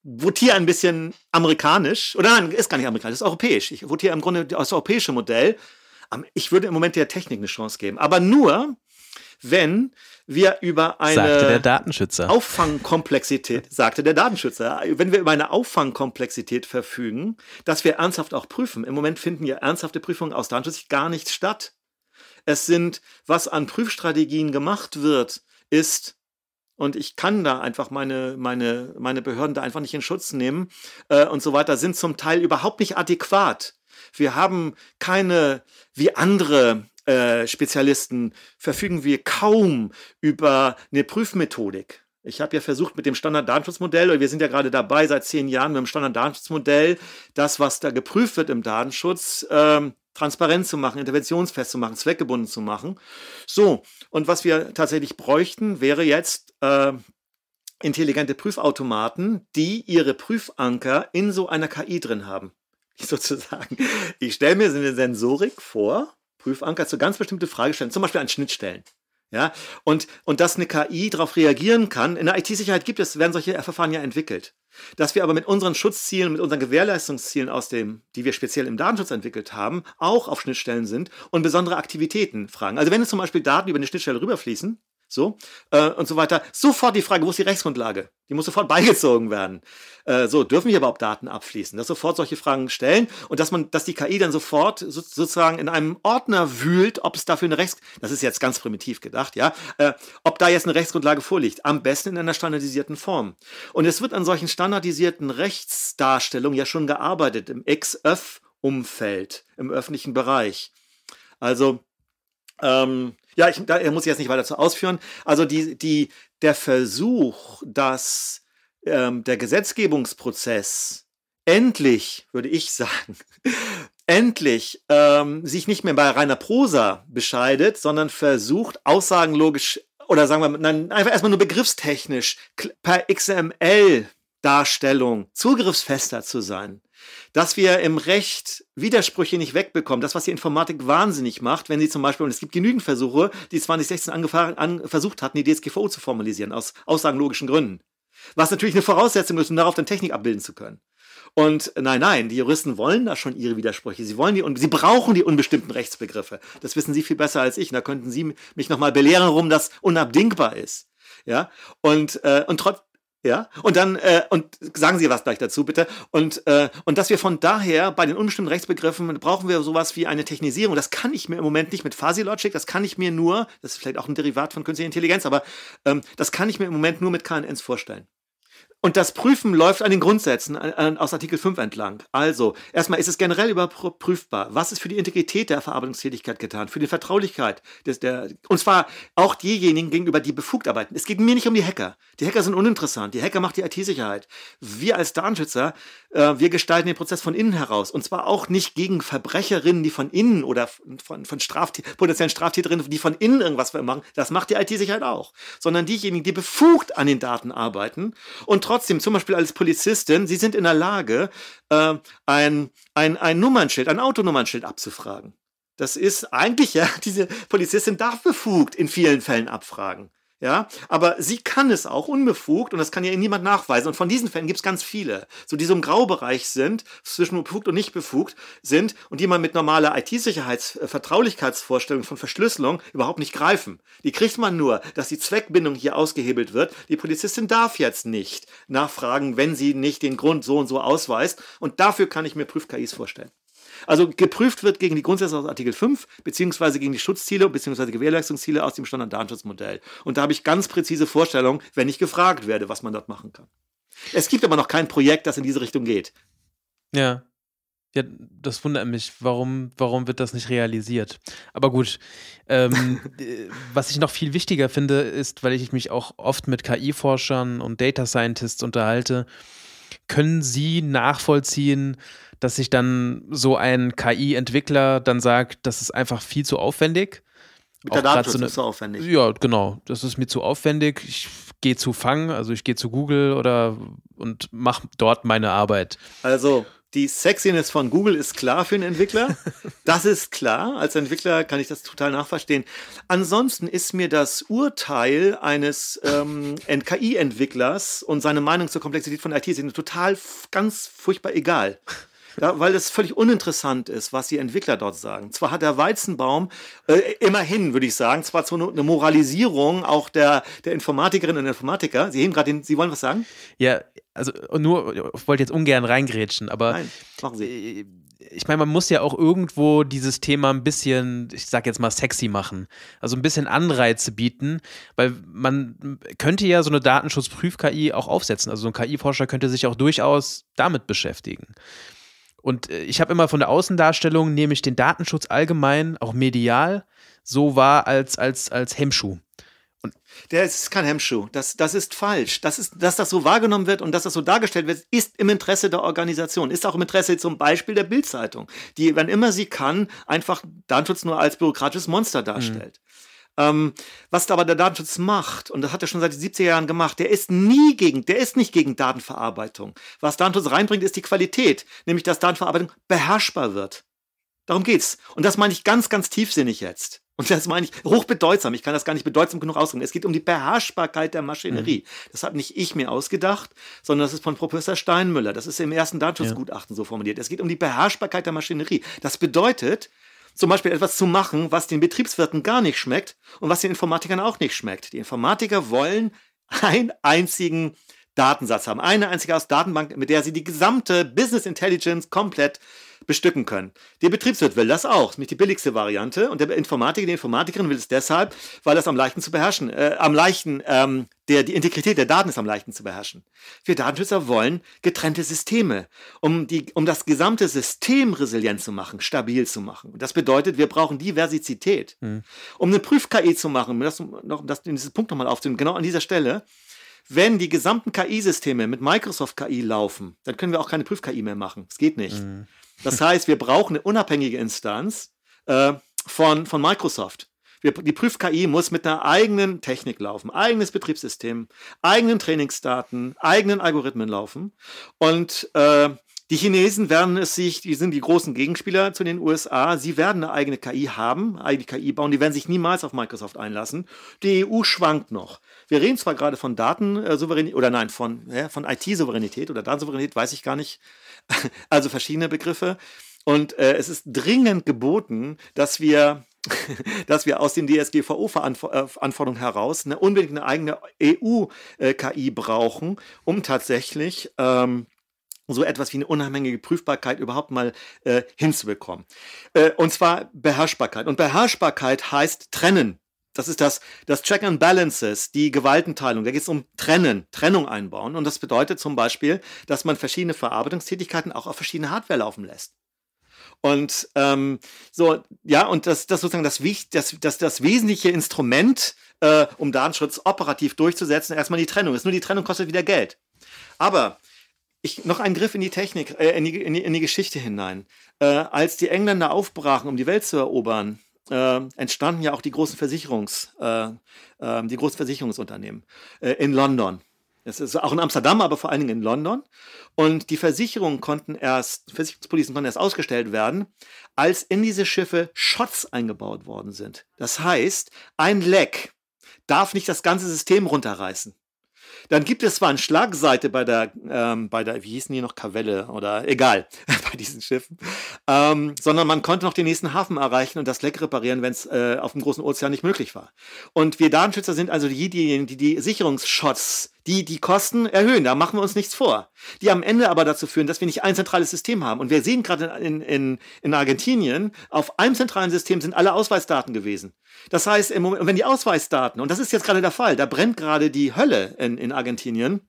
votiere ein bisschen amerikanisch, oder nein, ist gar nicht amerikanisch, ist europäisch. Ich votiere im Grunde das europäische Modell ich würde im Moment der Technik eine Chance geben, aber nur, wenn wir über eine Auffangkomplexität, sagte der Datenschützer, wenn wir über eine Auffangkomplexität verfügen, dass wir ernsthaft auch prüfen. Im Moment finden ja ernsthafte Prüfungen aus Datenschutz gar nicht statt. Es sind, was an Prüfstrategien gemacht wird, ist und ich kann da einfach meine, meine, meine Behörden da einfach nicht in Schutz nehmen äh, und so weiter, sind zum Teil überhaupt nicht adäquat wir haben keine, wie andere äh, Spezialisten, verfügen wir kaum über eine Prüfmethodik. Ich habe ja versucht mit dem Standard-Datenschutzmodell, und wir sind ja gerade dabei seit zehn Jahren mit dem Standard-Datenschutzmodell, das, was da geprüft wird im Datenschutz, ähm, transparent zu machen, interventionsfest zu machen, zweckgebunden zu machen. So, und was wir tatsächlich bräuchten, wäre jetzt äh, intelligente Prüfautomaten, die ihre Prüfanker in so einer KI drin haben. sozusagen. Ich stelle mir so eine Sensorik vor, Prüfanker zu ganz bestimmte Fragestellungen, zum Beispiel an Schnittstellen. Ja, und, und dass eine KI darauf reagieren kann, in der IT-Sicherheit gibt es, werden solche Verfahren ja entwickelt. Dass wir aber mit unseren Schutzzielen, mit unseren Gewährleistungszielen aus dem, die wir speziell im Datenschutz entwickelt haben, auch auf Schnittstellen sind und besondere Aktivitäten fragen. Also wenn es zum Beispiel Daten über eine Schnittstelle rüberfließen, so äh, und so weiter. Sofort die Frage, wo ist die Rechtsgrundlage? Die muss sofort beigezogen werden. Äh, so, dürfen hier überhaupt Daten abfließen? Dass sofort solche Fragen stellen und dass man, dass die KI dann sofort so, sozusagen in einem Ordner wühlt, ob es dafür eine Rechts, das ist jetzt ganz primitiv gedacht, ja, äh, ob da jetzt eine Rechtsgrundlage vorliegt. Am besten in einer standardisierten Form. Und es wird an solchen standardisierten Rechtsdarstellungen ja schon gearbeitet im XF-Umfeld, im öffentlichen Bereich. Also, ähm, ja, ich, da muss ich jetzt nicht weiter zu ausführen. Also die, die, der Versuch, dass ähm, der Gesetzgebungsprozess endlich, würde ich sagen, endlich ähm, sich nicht mehr bei reiner Prosa bescheidet, sondern versucht, Aussagen logisch oder sagen wir mal, einfach erstmal nur begriffstechnisch per XML Darstellung zugriffsfester zu sein dass wir im Recht Widersprüche nicht wegbekommen. Das, was die Informatik wahnsinnig macht, wenn sie zum Beispiel, und es gibt genügend Versuche, die 2016 angefangen, an, versucht hatten, die DSGVO zu formalisieren, aus aussagenlogischen Gründen. Was natürlich eine Voraussetzung ist, um darauf dann Technik abbilden zu können. Und nein, nein, die Juristen wollen da schon ihre Widersprüche. Sie wollen die und sie brauchen die unbestimmten Rechtsbegriffe. Das wissen Sie viel besser als ich. Und da könnten Sie mich nochmal belehren, warum das unabdingbar ist. Ja, und, äh, und trotz, ja, und dann, äh, und sagen Sie was gleich dazu, bitte. Und, äh, und dass wir von daher bei den unbestimmten Rechtsbegriffen brauchen wir sowas wie eine Technisierung. Das kann ich mir im Moment nicht mit Fuzzy Logic, das kann ich mir nur, das ist vielleicht auch ein Derivat von künstlicher Intelligenz, aber ähm, das kann ich mir im Moment nur mit KNNs vorstellen. Und das Prüfen läuft an den Grundsätzen aus Artikel 5 entlang. Also, erstmal ist es generell überprüfbar. Was ist für die Integrität der Verarbeitungstätigkeit getan? Für die Vertraulichkeit? Des, der, und zwar auch diejenigen gegenüber, die befugt arbeiten. Es geht mir nicht um die Hacker. Die Hacker sind uninteressant. Die Hacker macht die IT-Sicherheit. Wir als Datenschützer äh, wir gestalten den Prozess von innen heraus. Und zwar auch nicht gegen Verbrecherinnen, die von innen oder von, von Straftä potenziellen Straftäterinnen, die von innen irgendwas machen. Das macht die IT-Sicherheit auch. Sondern diejenigen, die befugt an den Daten arbeiten und trotzdem, zum Beispiel als Polizistin, sie sind in der Lage, äh, ein, ein, ein Nummernschild, ein Autonummernschild abzufragen. Das ist eigentlich, ja, diese Polizistin darf befugt in vielen Fällen abfragen. Ja, aber sie kann es auch unbefugt und das kann ja niemand nachweisen. Und von diesen Fällen gibt es ganz viele, so die so im Graubereich sind, zwischen befugt und nicht befugt sind und die man mit normaler IT-Sicherheits-, äh, Vertraulichkeitsvorstellung von Verschlüsselung überhaupt nicht greifen. Die kriegt man nur, dass die Zweckbindung hier ausgehebelt wird. Die Polizistin darf jetzt nicht nachfragen, wenn sie nicht den Grund so und so ausweist. Und dafür kann ich mir Prüf-KIs vorstellen. Also geprüft wird gegen die Grundsätze aus Artikel 5 beziehungsweise gegen die Schutzziele beziehungsweise Gewährleistungsziele aus dem Standard-Datenschutzmodell. Und da habe ich ganz präzise Vorstellungen, wenn ich gefragt werde, was man dort machen kann. Es gibt aber noch kein Projekt, das in diese Richtung geht. Ja. Ja, das wundert mich. Warum, warum wird das nicht realisiert? Aber gut, ähm, äh, was ich noch viel wichtiger finde, ist, weil ich mich auch oft mit KI-Forschern und Data Scientists unterhalte, können Sie nachvollziehen, dass sich dann so ein KI-Entwickler dann sagt, das ist einfach viel zu aufwendig? Mit der Datenschutz so eine, ist zu aufwendig. Ja, genau. Das ist mir zu aufwendig. Ich gehe zu Fang, also ich gehe zu Google oder und mache dort meine Arbeit. Also, die Sexiness von Google ist klar für einen Entwickler. Das ist klar. Als Entwickler kann ich das total nachverstehen. Ansonsten ist mir das Urteil eines ähm, KI-Entwicklers und seine Meinung zur Komplexität von IT sind total ganz furchtbar egal. Ja, weil es völlig uninteressant ist, was die Entwickler dort sagen. Zwar hat der Weizenbaum, äh, immerhin würde ich sagen, zwar so eine Moralisierung auch der, der Informatikerinnen und Informatiker. Sie heben gerade den, Sie wollen was sagen? Ja, also nur, ich wollte jetzt ungern reingrätschen, aber Nein, machen Sie. Äh, ich meine, man muss ja auch irgendwo dieses Thema ein bisschen, ich sag jetzt mal, sexy machen. Also ein bisschen Anreize bieten, weil man könnte ja so eine Datenschutzprüf-KI auch aufsetzen. Also so ein KI-Forscher könnte sich auch durchaus damit beschäftigen. Und äh, ich habe immer von der Außendarstellung, nehme ich den Datenschutz allgemein, auch medial, so wahr als, als, als Hemmschuh. Und der ist kein Hemmschuh. Das, das ist falsch. Das ist, dass das so wahrgenommen wird und dass das so dargestellt wird, ist im Interesse der Organisation. Ist auch im Interesse zum Beispiel der Bildzeitung, die, wann immer sie kann, einfach Datenschutz nur als bürokratisches Monster darstellt. Mhm. Ähm, was aber der Datenschutz macht, und das hat er schon seit den 70er Jahren gemacht, der ist nie gegen, der ist nicht gegen Datenverarbeitung. Was Datenschutz reinbringt, ist die Qualität, nämlich dass Datenverarbeitung beherrschbar wird. Darum geht's. Und das meine ich ganz, ganz tiefsinnig jetzt. Und das meine ich hochbedeutsam. Ich kann das gar nicht bedeutsam genug ausdrücken. Es geht um die Beherrschbarkeit der Maschinerie. Mhm. Das habe nicht ich mir ausgedacht, sondern das ist von Professor Steinmüller. Das ist im ersten Datenschutzgutachten ja. so formuliert. Es geht um die Beherrschbarkeit der Maschinerie. Das bedeutet, zum Beispiel etwas zu machen, was den Betriebswirten gar nicht schmeckt und was den Informatikern auch nicht schmeckt. Die Informatiker wollen einen einzigen Datensatz haben. Eine einzige aus Datenbank, mit der sie die gesamte Business Intelligence komplett bestücken können. Der Betriebswirt will das auch, ist mit die billigste Variante. Und der Informatiker, die Informatikerin will es deshalb, weil das am leichten zu beherrschen, äh, am leichten, ähm, der, die Integrität der Daten ist am leichten zu beherrschen. Wir Datenschützer wollen getrennte Systeme, um, die, um das gesamte System resilient zu machen, stabil zu machen. Und das bedeutet, wir brauchen Diversität. Mhm. Um eine Prüf-KI zu machen, um, das, noch, um das, diesen Punkt nochmal aufzunehmen, genau an dieser Stelle, wenn die gesamten KI-Systeme mit Microsoft KI laufen, dann können wir auch keine Prüf-KI mehr machen. Es geht nicht. Mhm. Das heißt, wir brauchen eine unabhängige Instanz äh, von, von Microsoft. Wir, die Prüf-KI muss mit einer eigenen Technik laufen, eigenes Betriebssystem, eigenen Trainingsdaten, eigenen Algorithmen laufen. Und äh, die Chinesen werden es sich, die sind die großen Gegenspieler zu den USA. Sie werden eine eigene KI haben, eigene KI bauen. Die werden sich niemals auf Microsoft einlassen. Die EU schwankt noch. Wir reden zwar gerade von Datensouveränität oder nein, von, ja, von IT-Souveränität oder Datensouveränität, weiß ich gar nicht. Also verschiedene Begriffe. Und äh, es ist dringend geboten, dass wir dass wir aus den DSGVO-Anforderungen äh, heraus eine unbedingt eine eigene EU-KI äh, brauchen, um tatsächlich ähm, so etwas wie eine unabhängige Prüfbarkeit überhaupt mal äh, hinzubekommen. Äh, und zwar Beherrschbarkeit. Und Beherrschbarkeit heißt trennen. Das ist das, das Check and Balances, die Gewaltenteilung. Da geht es um Trennen, Trennung einbauen. Und das bedeutet zum Beispiel, dass man verschiedene Verarbeitungstätigkeiten auch auf verschiedene Hardware laufen lässt. Und ähm, so, ja, und das, das sozusagen das, das, das, das wesentliche Instrument, äh, um Datenschutz operativ durchzusetzen, erstmal die Trennung ist. Nur die Trennung kostet wieder Geld. Aber ich, noch ein Griff in die Technik, äh, in, die, in, die, in, die, Geschichte hinein. Äh, als die Engländer aufbrachen, um die Welt zu erobern, äh, entstanden ja auch die großen, Versicherungs, äh, ähm, die großen Versicherungsunternehmen äh, in London. Es ist auch in Amsterdam, aber vor allen Dingen in London. Und die Versicherungen konnten erst, Versicherungspolizen konnten erst ausgestellt werden, als in diese Schiffe Shots eingebaut worden sind. Das heißt, ein Leck darf nicht das ganze System runterreißen. Dann gibt es zwar eine Schlagseite bei der, ähm, bei der, wie hießen die noch, Kavelle oder egal, bei diesen Schiffen, ähm, sondern man konnte noch den nächsten Hafen erreichen und das Leck reparieren, wenn es äh, auf dem großen Ozean nicht möglich war. Und wir Datenschützer sind also diejenigen, die die Sicherungsshots die die Kosten erhöhen. Da machen wir uns nichts vor. Die am Ende aber dazu führen, dass wir nicht ein zentrales System haben. Und wir sehen gerade in, in, in Argentinien, auf einem zentralen System sind alle Ausweisdaten gewesen. Das heißt, im Moment, wenn die Ausweisdaten, und das ist jetzt gerade der Fall, da brennt gerade die Hölle in, in Argentinien,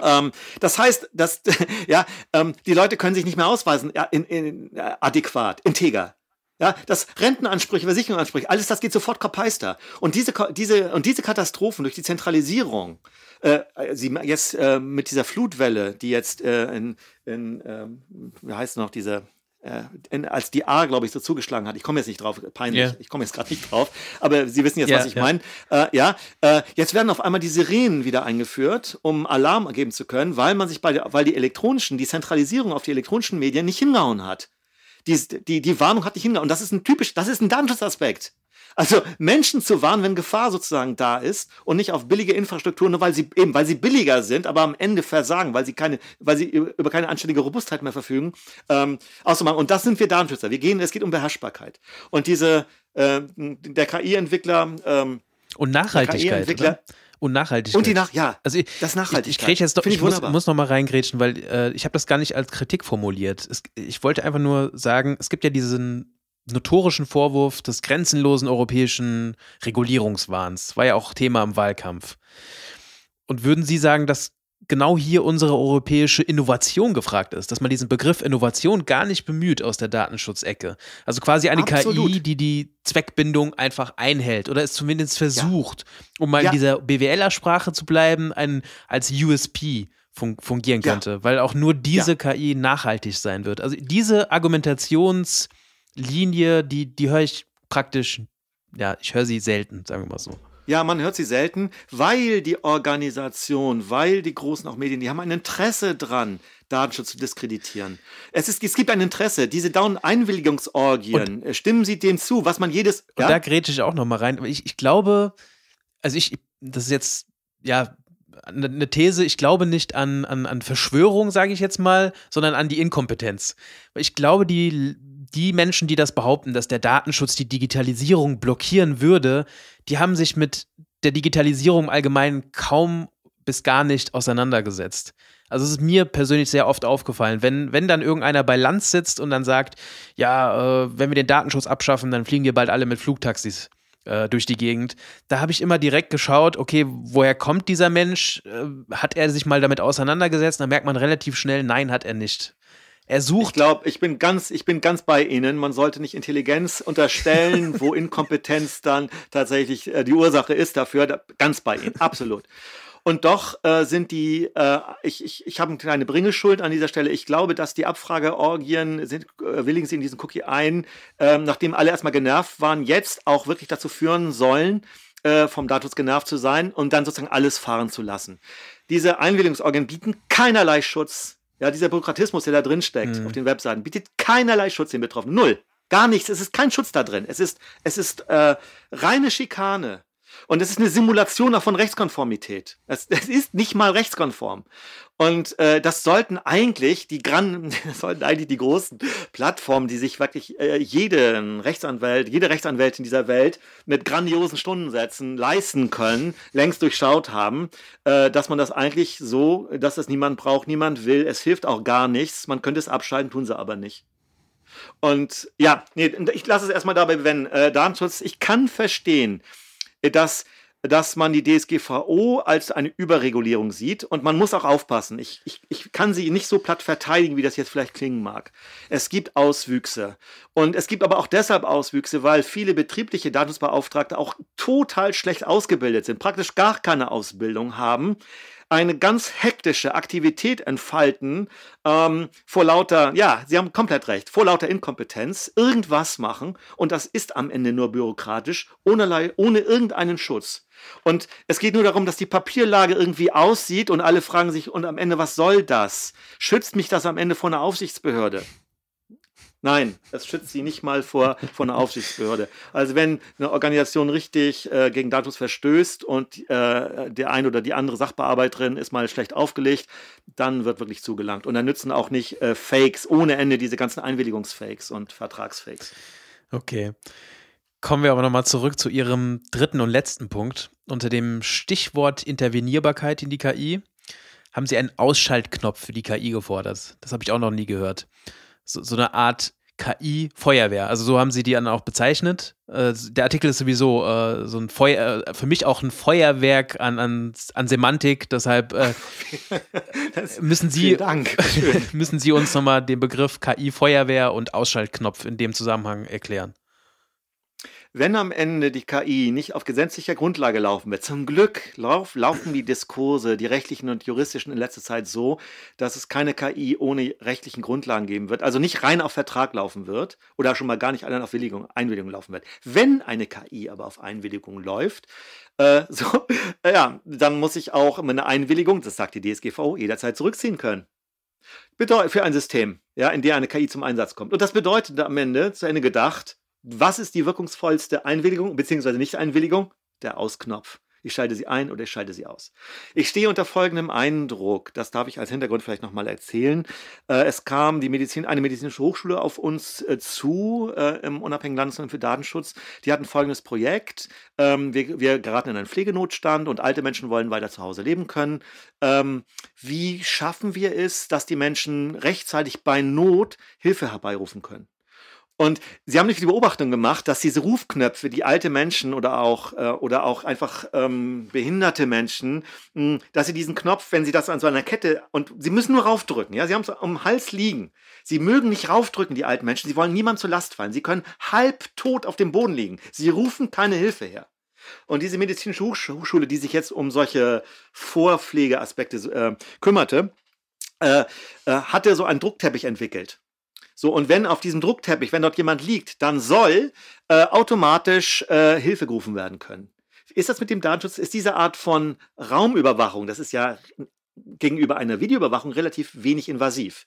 ähm, das heißt, dass ja, ähm, die Leute können sich nicht mehr ausweisen, ja, in, in, äh, adäquat, integer. Ja, das Rentenansprüche, Versicherungsansprüche, alles das geht sofort kapeister. Und diese, diese, und diese Katastrophen durch die Zentralisierung, äh, sie jetzt äh, mit dieser Flutwelle, die jetzt äh, in, in ähm, wie heißt noch dieser äh, in, als die A, glaube ich, so zugeschlagen hat. Ich komme jetzt nicht drauf, peinlich, yeah. ich komme jetzt gerade nicht drauf, aber Sie wissen jetzt, yeah, was ich yeah. meine. Äh, ja, äh, jetzt werden auf einmal die Sirenen wieder eingeführt, um Alarm geben zu können, weil man sich bei, weil die elektronischen, die Zentralisierung auf die elektronischen Medien nicht hingehauen hat die, die, die Warnung hat dich hingehauen. Und das ist ein typisch, das ist ein Datenschutzaspekt. Also Menschen zu warnen, wenn Gefahr sozusagen da ist und nicht auf billige Infrastruktur, nur weil sie eben, weil sie billiger sind, aber am Ende versagen, weil sie keine, weil sie über keine anständige Robustheit mehr verfügen, ähm, auszumachen. Und das sind wir Datenschützer. Wir gehen, es geht um Beherrschbarkeit. Und diese äh, der KI-Entwickler ähm, und Nachhaltigkeit. KI-Entwickler, und Nachhaltigkeit. Und die nach, ja. Also ich, das Nachhaltigkeit. Ich, jetzt doch, ich, ich muss, muss nochmal reingrätschen, weil äh, ich habe das gar nicht als Kritik formuliert. Es, ich wollte einfach nur sagen, es gibt ja diesen notorischen Vorwurf des grenzenlosen europäischen Regulierungswahns. War ja auch Thema im Wahlkampf. Und würden Sie sagen, dass genau hier unsere europäische Innovation gefragt ist, dass man diesen Begriff Innovation gar nicht bemüht aus der Datenschutzecke. Also quasi eine Absolut. KI, die die Zweckbindung einfach einhält oder es zumindest versucht, ja. um mal ja. in dieser BWLer-Sprache zu bleiben, ein, als USP fun fungieren könnte, ja. weil auch nur diese KI nachhaltig sein wird. Also diese Argumentationslinie, die, die höre ich praktisch, ja, ich höre sie selten, sagen wir mal so. Ja, man hört sie selten, weil die Organisation, weil die großen auch Medien, die haben ein Interesse dran, Datenschutz zu diskreditieren. Es, ist, es gibt ein Interesse, diese Down-Einwilligungsorgien, stimmen Sie dem zu, was man jedes. Ja? da grete ich auch nochmal rein. Ich, ich glaube, also ich, das ist jetzt, ja, eine ne These, ich glaube nicht an, an, an Verschwörung, sage ich jetzt mal, sondern an die Inkompetenz. Ich glaube, die die Menschen, die das behaupten, dass der Datenschutz die Digitalisierung blockieren würde, die haben sich mit der Digitalisierung allgemein kaum bis gar nicht auseinandergesetzt. Also es ist mir persönlich sehr oft aufgefallen, wenn, wenn dann irgendeiner bei Lanz sitzt und dann sagt, ja, äh, wenn wir den Datenschutz abschaffen, dann fliegen wir bald alle mit Flugtaxis äh, durch die Gegend. Da habe ich immer direkt geschaut, okay, woher kommt dieser Mensch? Äh, hat er sich mal damit auseinandergesetzt? Da merkt man relativ schnell, nein, hat er nicht. Er sucht. Ich glaube, ich bin ganz, ich bin ganz bei Ihnen. Man sollte nicht Intelligenz unterstellen, wo Inkompetenz dann tatsächlich äh, die Ursache ist dafür. Ganz bei Ihnen, absolut. Und doch äh, sind die, äh, ich, ich, ich habe eine kleine Bringeschuld an dieser Stelle. Ich glaube, dass die Abfrageorgien, sind, äh, willigen sie in diesen Cookie ein, äh, nachdem alle erstmal genervt waren, jetzt auch wirklich dazu führen sollen, äh, vom Datus genervt zu sein und dann sozusagen alles fahren zu lassen. Diese Einwilligungsorgien bieten keinerlei Schutz ja, dieser Bürokratismus, der da drin steckt mhm. auf den Webseiten, bietet keinerlei Schutz den Betroffenen. Null. Gar nichts. Es ist kein Schutz da drin. Es ist, es ist äh, reine Schikane. Und es ist eine Simulation auch von Rechtskonformität. Es, es ist nicht mal rechtskonform. Und äh, das sollten eigentlich die Gran sollten eigentlich die großen Plattformen, die sich wirklich äh, jeden Rechtsanwalt, jede Rechtsanwältin dieser Welt mit grandiosen Stundensätzen leisten können, längst durchschaut haben, äh, dass man das eigentlich so, dass es niemand braucht, niemand will, es hilft auch gar nichts. Man könnte es abschalten, tun sie aber nicht. Und ja, nee, ich lasse es erstmal dabei, wenn äh, Datenschutz, ich kann verstehen, dass dass man die DSGVO als eine Überregulierung sieht. Und man muss auch aufpassen. Ich, ich, ich kann sie nicht so platt verteidigen, wie das jetzt vielleicht klingen mag. Es gibt Auswüchse. Und es gibt aber auch deshalb Auswüchse, weil viele betriebliche Datenschutzbeauftragte auch total schlecht ausgebildet sind, praktisch gar keine Ausbildung haben eine ganz hektische Aktivität entfalten ähm, vor lauter, ja, Sie haben komplett recht, vor lauter Inkompetenz irgendwas machen und das ist am Ende nur bürokratisch, ohne, ohne irgendeinen Schutz. Und es geht nur darum, dass die Papierlage irgendwie aussieht und alle fragen sich, und am Ende, was soll das? Schützt mich das am Ende vor einer Aufsichtsbehörde? Nein, das schützt sie nicht mal vor, vor einer Aufsichtsbehörde. Also wenn eine Organisation richtig äh, gegen Datus verstößt und äh, der eine oder die andere Sachbearbeiterin ist mal schlecht aufgelegt, dann wird wirklich zugelangt. Und dann nützen auch nicht äh, Fakes ohne Ende diese ganzen Einwilligungsfakes und Vertragsfakes. Okay. Kommen wir aber nochmal zurück zu Ihrem dritten und letzten Punkt. Unter dem Stichwort Intervenierbarkeit in die KI haben Sie einen Ausschaltknopf für die KI gefordert. Das habe ich auch noch nie gehört so, so eine Art KI-Feuerwehr. Also so haben sie die dann auch bezeichnet. Äh, der Artikel ist sowieso äh, so ein Feuer, äh, für mich auch ein Feuerwerk an, an, an Semantik. Deshalb äh, müssen sie müssen sie uns nochmal den Begriff KI-Feuerwehr und Ausschaltknopf in dem Zusammenhang erklären wenn am Ende die KI nicht auf gesetzlicher Grundlage laufen wird, zum Glück lauf, laufen die Diskurse, die rechtlichen und juristischen in letzter Zeit so, dass es keine KI ohne rechtlichen Grundlagen geben wird, also nicht rein auf Vertrag laufen wird oder schon mal gar nicht allein auf Willigung, Einwilligung laufen wird. Wenn eine KI aber auf Einwilligung läuft, äh, so, äh, ja, dann muss ich auch meine Einwilligung, das sagt die DSGVO, jederzeit zurückziehen können. Bedeu für ein System, ja, in dem eine KI zum Einsatz kommt. Und das bedeutet am Ende, zu Ende gedacht, was ist die wirkungsvollste Einwilligung bzw. Nicht-Einwilligung? Der Ausknopf. Ich schalte sie ein oder ich schalte sie aus. Ich stehe unter folgendem Eindruck, das darf ich als Hintergrund vielleicht nochmal erzählen. Äh, es kam die Medizin, eine medizinische Hochschule auf uns äh, zu äh, im Unabhängigen Landesamt für Datenschutz. Die hatten folgendes Projekt. Ähm, wir, wir geraten in einen Pflegenotstand und alte Menschen wollen weiter zu Hause leben können. Ähm, wie schaffen wir es, dass die Menschen rechtzeitig bei Not Hilfe herbeirufen können? Und sie haben nämlich die Beobachtung gemacht, dass diese Rufknöpfe, die alte Menschen oder auch, äh, oder auch einfach ähm, behinderte Menschen, mh, hm, dass sie diesen Knopf, wenn sie das an so einer Kette, und sie müssen nur raufdrücken, ja, sie haben es am Hals liegen. Sie mögen nicht raufdrücken, die alten Menschen, sie wollen niemand zur Last fallen. Sie können halbtot auf dem Boden liegen. Sie rufen keine Hilfe her. Und diese medizinische Hochschule, die sich jetzt um solche Vorpflegeaspekte äh, kümmerte, äh, äh, hatte so einen Druckteppich entwickelt. So, und wenn auf diesem Druckteppich, wenn dort jemand liegt, dann soll äh, automatisch äh, Hilfe gerufen werden können. Ist das mit dem Datenschutz, ist diese Art von Raumüberwachung, das ist ja ein gegenüber einer Videoüberwachung relativ wenig invasiv.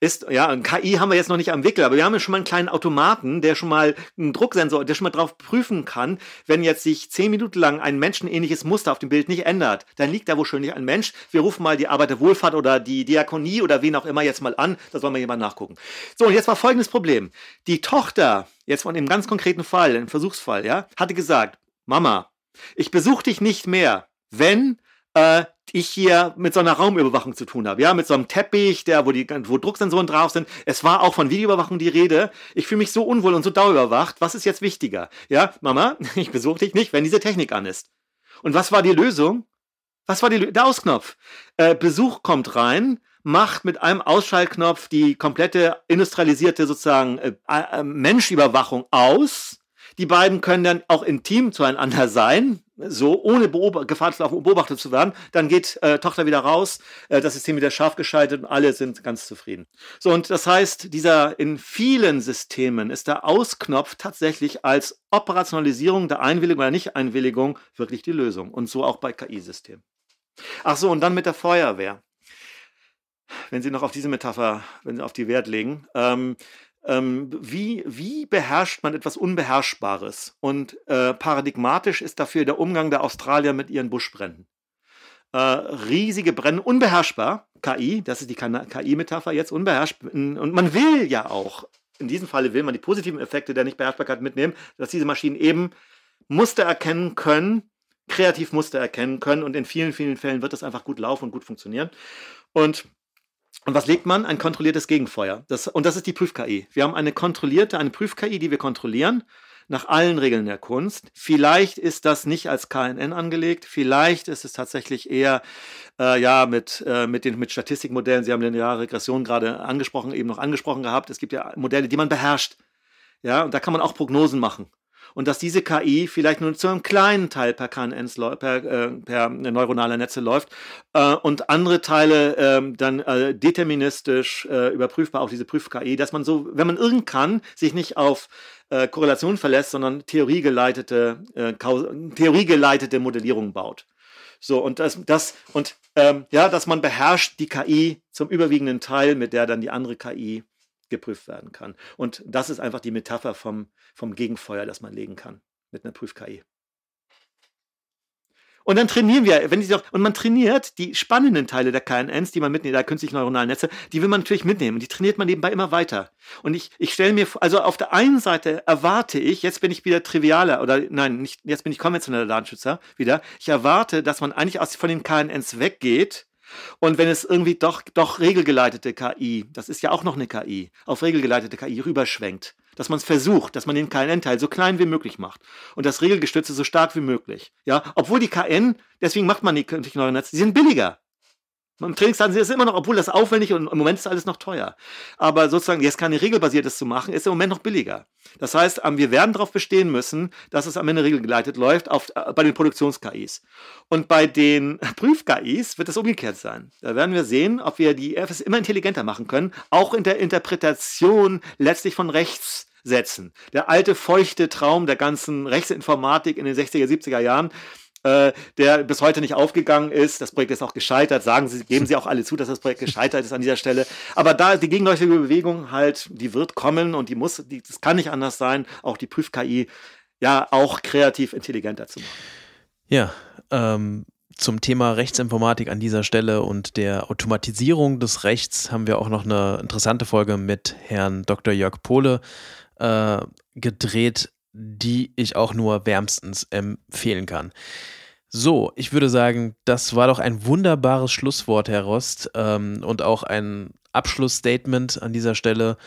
Ist, ja, KI haben wir jetzt noch nicht am Wickel, aber wir haben ja schon mal einen kleinen Automaten, der schon mal einen Drucksensor, der schon mal drauf prüfen kann, wenn jetzt sich zehn Minuten lang ein menschenähnliches Muster auf dem Bild nicht ändert, dann liegt da wahrscheinlich ein Mensch. Wir rufen mal die Arbeiterwohlfahrt oder die Diakonie oder wen auch immer jetzt mal an, da soll man jemand nachgucken. So, und jetzt war folgendes Problem. Die Tochter, jetzt von dem ganz konkreten Fall, im Versuchsfall, ja, hatte gesagt, Mama, ich besuche dich nicht mehr, wenn äh, ich hier mit so einer Raumüberwachung zu tun habe, ja, mit so einem Teppich, der, wo, die, wo Drucksensoren drauf sind. Es war auch von Videoüberwachung die Rede. Ich fühle mich so unwohl und so dauerüberwacht. Was ist jetzt wichtiger? Ja, Mama, ich besuche dich nicht, wenn diese Technik an ist. Und was war die Lösung? Was war die der Ausknopf? Äh, Besuch kommt rein, macht mit einem Ausschaltknopf die komplette industrialisierte sozusagen äh, äh, Menschüberwachung aus die beiden können dann auch intim zueinander sein, so ohne Beob Gefahr zu laufen, beobachtet zu werden. Dann geht äh, Tochter wieder raus, äh, das System wieder scharf geschaltet und alle sind ganz zufrieden. So, und das heißt, dieser in vielen Systemen ist der Ausknopf tatsächlich als Operationalisierung der Einwilligung oder Nicht-Einwilligung wirklich die Lösung. Und so auch bei KI-Systemen. Ach so, und dann mit der Feuerwehr wenn Sie noch auf diese Metapher, wenn Sie auf die Wert legen, ähm, ähm, wie, wie beherrscht man etwas Unbeherrschbares? Und äh, paradigmatisch ist dafür der Umgang der Australier mit ihren Buschbränden. Äh, riesige Brennen, unbeherrschbar, KI, das ist die KI-Metapher jetzt, unbeherrschbar. Und man will ja auch, in diesem Falle will man die positiven Effekte der Nichtbeherrschbarkeit mitnehmen, dass diese Maschinen eben Muster erkennen können, kreativ Muster erkennen können und in vielen, vielen Fällen wird das einfach gut laufen und gut funktionieren. Und und was legt man? Ein kontrolliertes Gegenfeuer. Das, und das ist die Prüf-KI. Wir haben eine kontrollierte, eine Prüf-KI, die wir kontrollieren nach allen Regeln der Kunst. Vielleicht ist das nicht als KNN angelegt. Vielleicht ist es tatsächlich eher äh, ja mit äh, mit den mit Statistikmodellen. Sie haben lineare Regression gerade angesprochen, eben noch angesprochen gehabt. Es gibt ja Modelle, die man beherrscht. Ja, und da kann man auch Prognosen machen und dass diese KI vielleicht nur zu einem kleinen Teil per KNNs, per, äh, per neuronale Netze läuft äh, und andere Teile ähm, äh, dann deterministisch äh, überprüfbar, auf diese Prüf-KI, dass man so, wenn man irgend kann, sich nicht auf äh, Korrelation verlässt, sondern theoriegeleitete, äh, theoriegeleitete Modellierung baut. So, und das, das und ähm, ja, dass man beherrscht die KI zum überwiegenden Teil, mit der dann die andere KI geprüft werden kann. Und das ist einfach die Metapher vom, vom Gegenfeuer, das man legen kann mit einer Prüf-KI. Und dann trainieren wir, wenn ich auch, und man trainiert die spannenden Teile der KNNs, die man mitnimmt, der künstlichen neuronalen Netze, die will man natürlich mitnehmen. Und die trainiert man nebenbei immer weiter. Und ich, ich stelle mir, also auf der einen Seite erwarte ich, jetzt bin ich wieder trivialer, oder nein, nicht, jetzt bin ich konventioneller Datenschützer wieder. Ich erwarte, dass man eigentlich aus, von den KNNs weggeht und wenn es irgendwie doch, doch regelgeleitete KI, das ist ja auch noch eine KI, auf regelgeleitete KI rüberschwenkt, dass man es versucht, dass man den KN-Teil so klein wie möglich macht und das Regelgestützte so stark wie möglich. Ja, obwohl die KN, deswegen macht man die künstlichen Neuralen, die sind billiger. Im Trainingsladen sind es immer noch, obwohl das aufwendig und im Moment ist alles noch teuer. Aber sozusagen jetzt keine regelbasiertes zu machen, ist im Moment noch billiger. Das heißt, ähm, wir werden darauf bestehen müssen, dass es am Ende regelgeleitet läuft auf, äh, bei den Produktions-KIs. Und bei den Prüf-KIs wird das umgekehrt sein. Da werden wir sehen, ob wir die FS immer intelligenter machen können, auch in der Interpretation letztlich von rechts setzen. Der alte feuchte Traum der ganzen Rechtsinformatik in den 60er, 70er Jahren, äh, der bis heute nicht aufgegangen ist. Das Projekt ist auch gescheitert. Sagen Sie, geben Sie auch alle zu, dass das Projekt gescheitert ist an dieser Stelle. Aber da die gegenläufige Bewegung halt, die wird kommen und die muss, die, das kann nicht anders sein, auch die Prüf-KI ja auch kreativ intelligenter zu machen. Ja, ähm, zum Thema Rechtsinformatik an dieser Stelle und der Automatisierung des Rechts haben wir auch noch eine interessante Folge mit Herrn Dr. Jörg Pohle äh, gedreht, die ich auch nur wärmstens empfehlen kann. So, ich würde sagen, das war doch ein wunderbares Schlusswort, Herr Rost, ähm, und auch ein Abschlussstatement an dieser Stelle.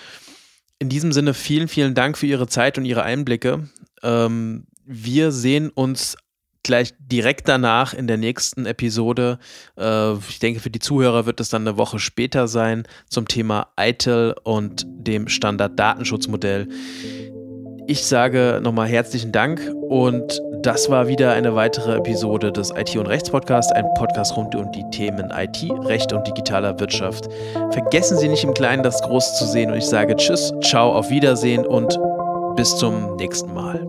In diesem Sinne vielen, vielen Dank für Ihre Zeit und Ihre Einblicke. Ähm, wir sehen uns gleich direkt danach in der nächsten Episode. Äh, ich denke, für die Zuhörer wird es dann eine Woche später sein zum Thema ITIL und dem Standard-Datenschutzmodell. Ich sage nochmal herzlichen Dank und das war wieder eine weitere Episode des IT und Rechts Podcast, ein Podcast rund um die Themen IT, Recht und digitaler Wirtschaft. Vergessen Sie nicht im Kleinen das Groß zu sehen und ich sage Tschüss, ciao, auf Wiedersehen und bis zum nächsten Mal.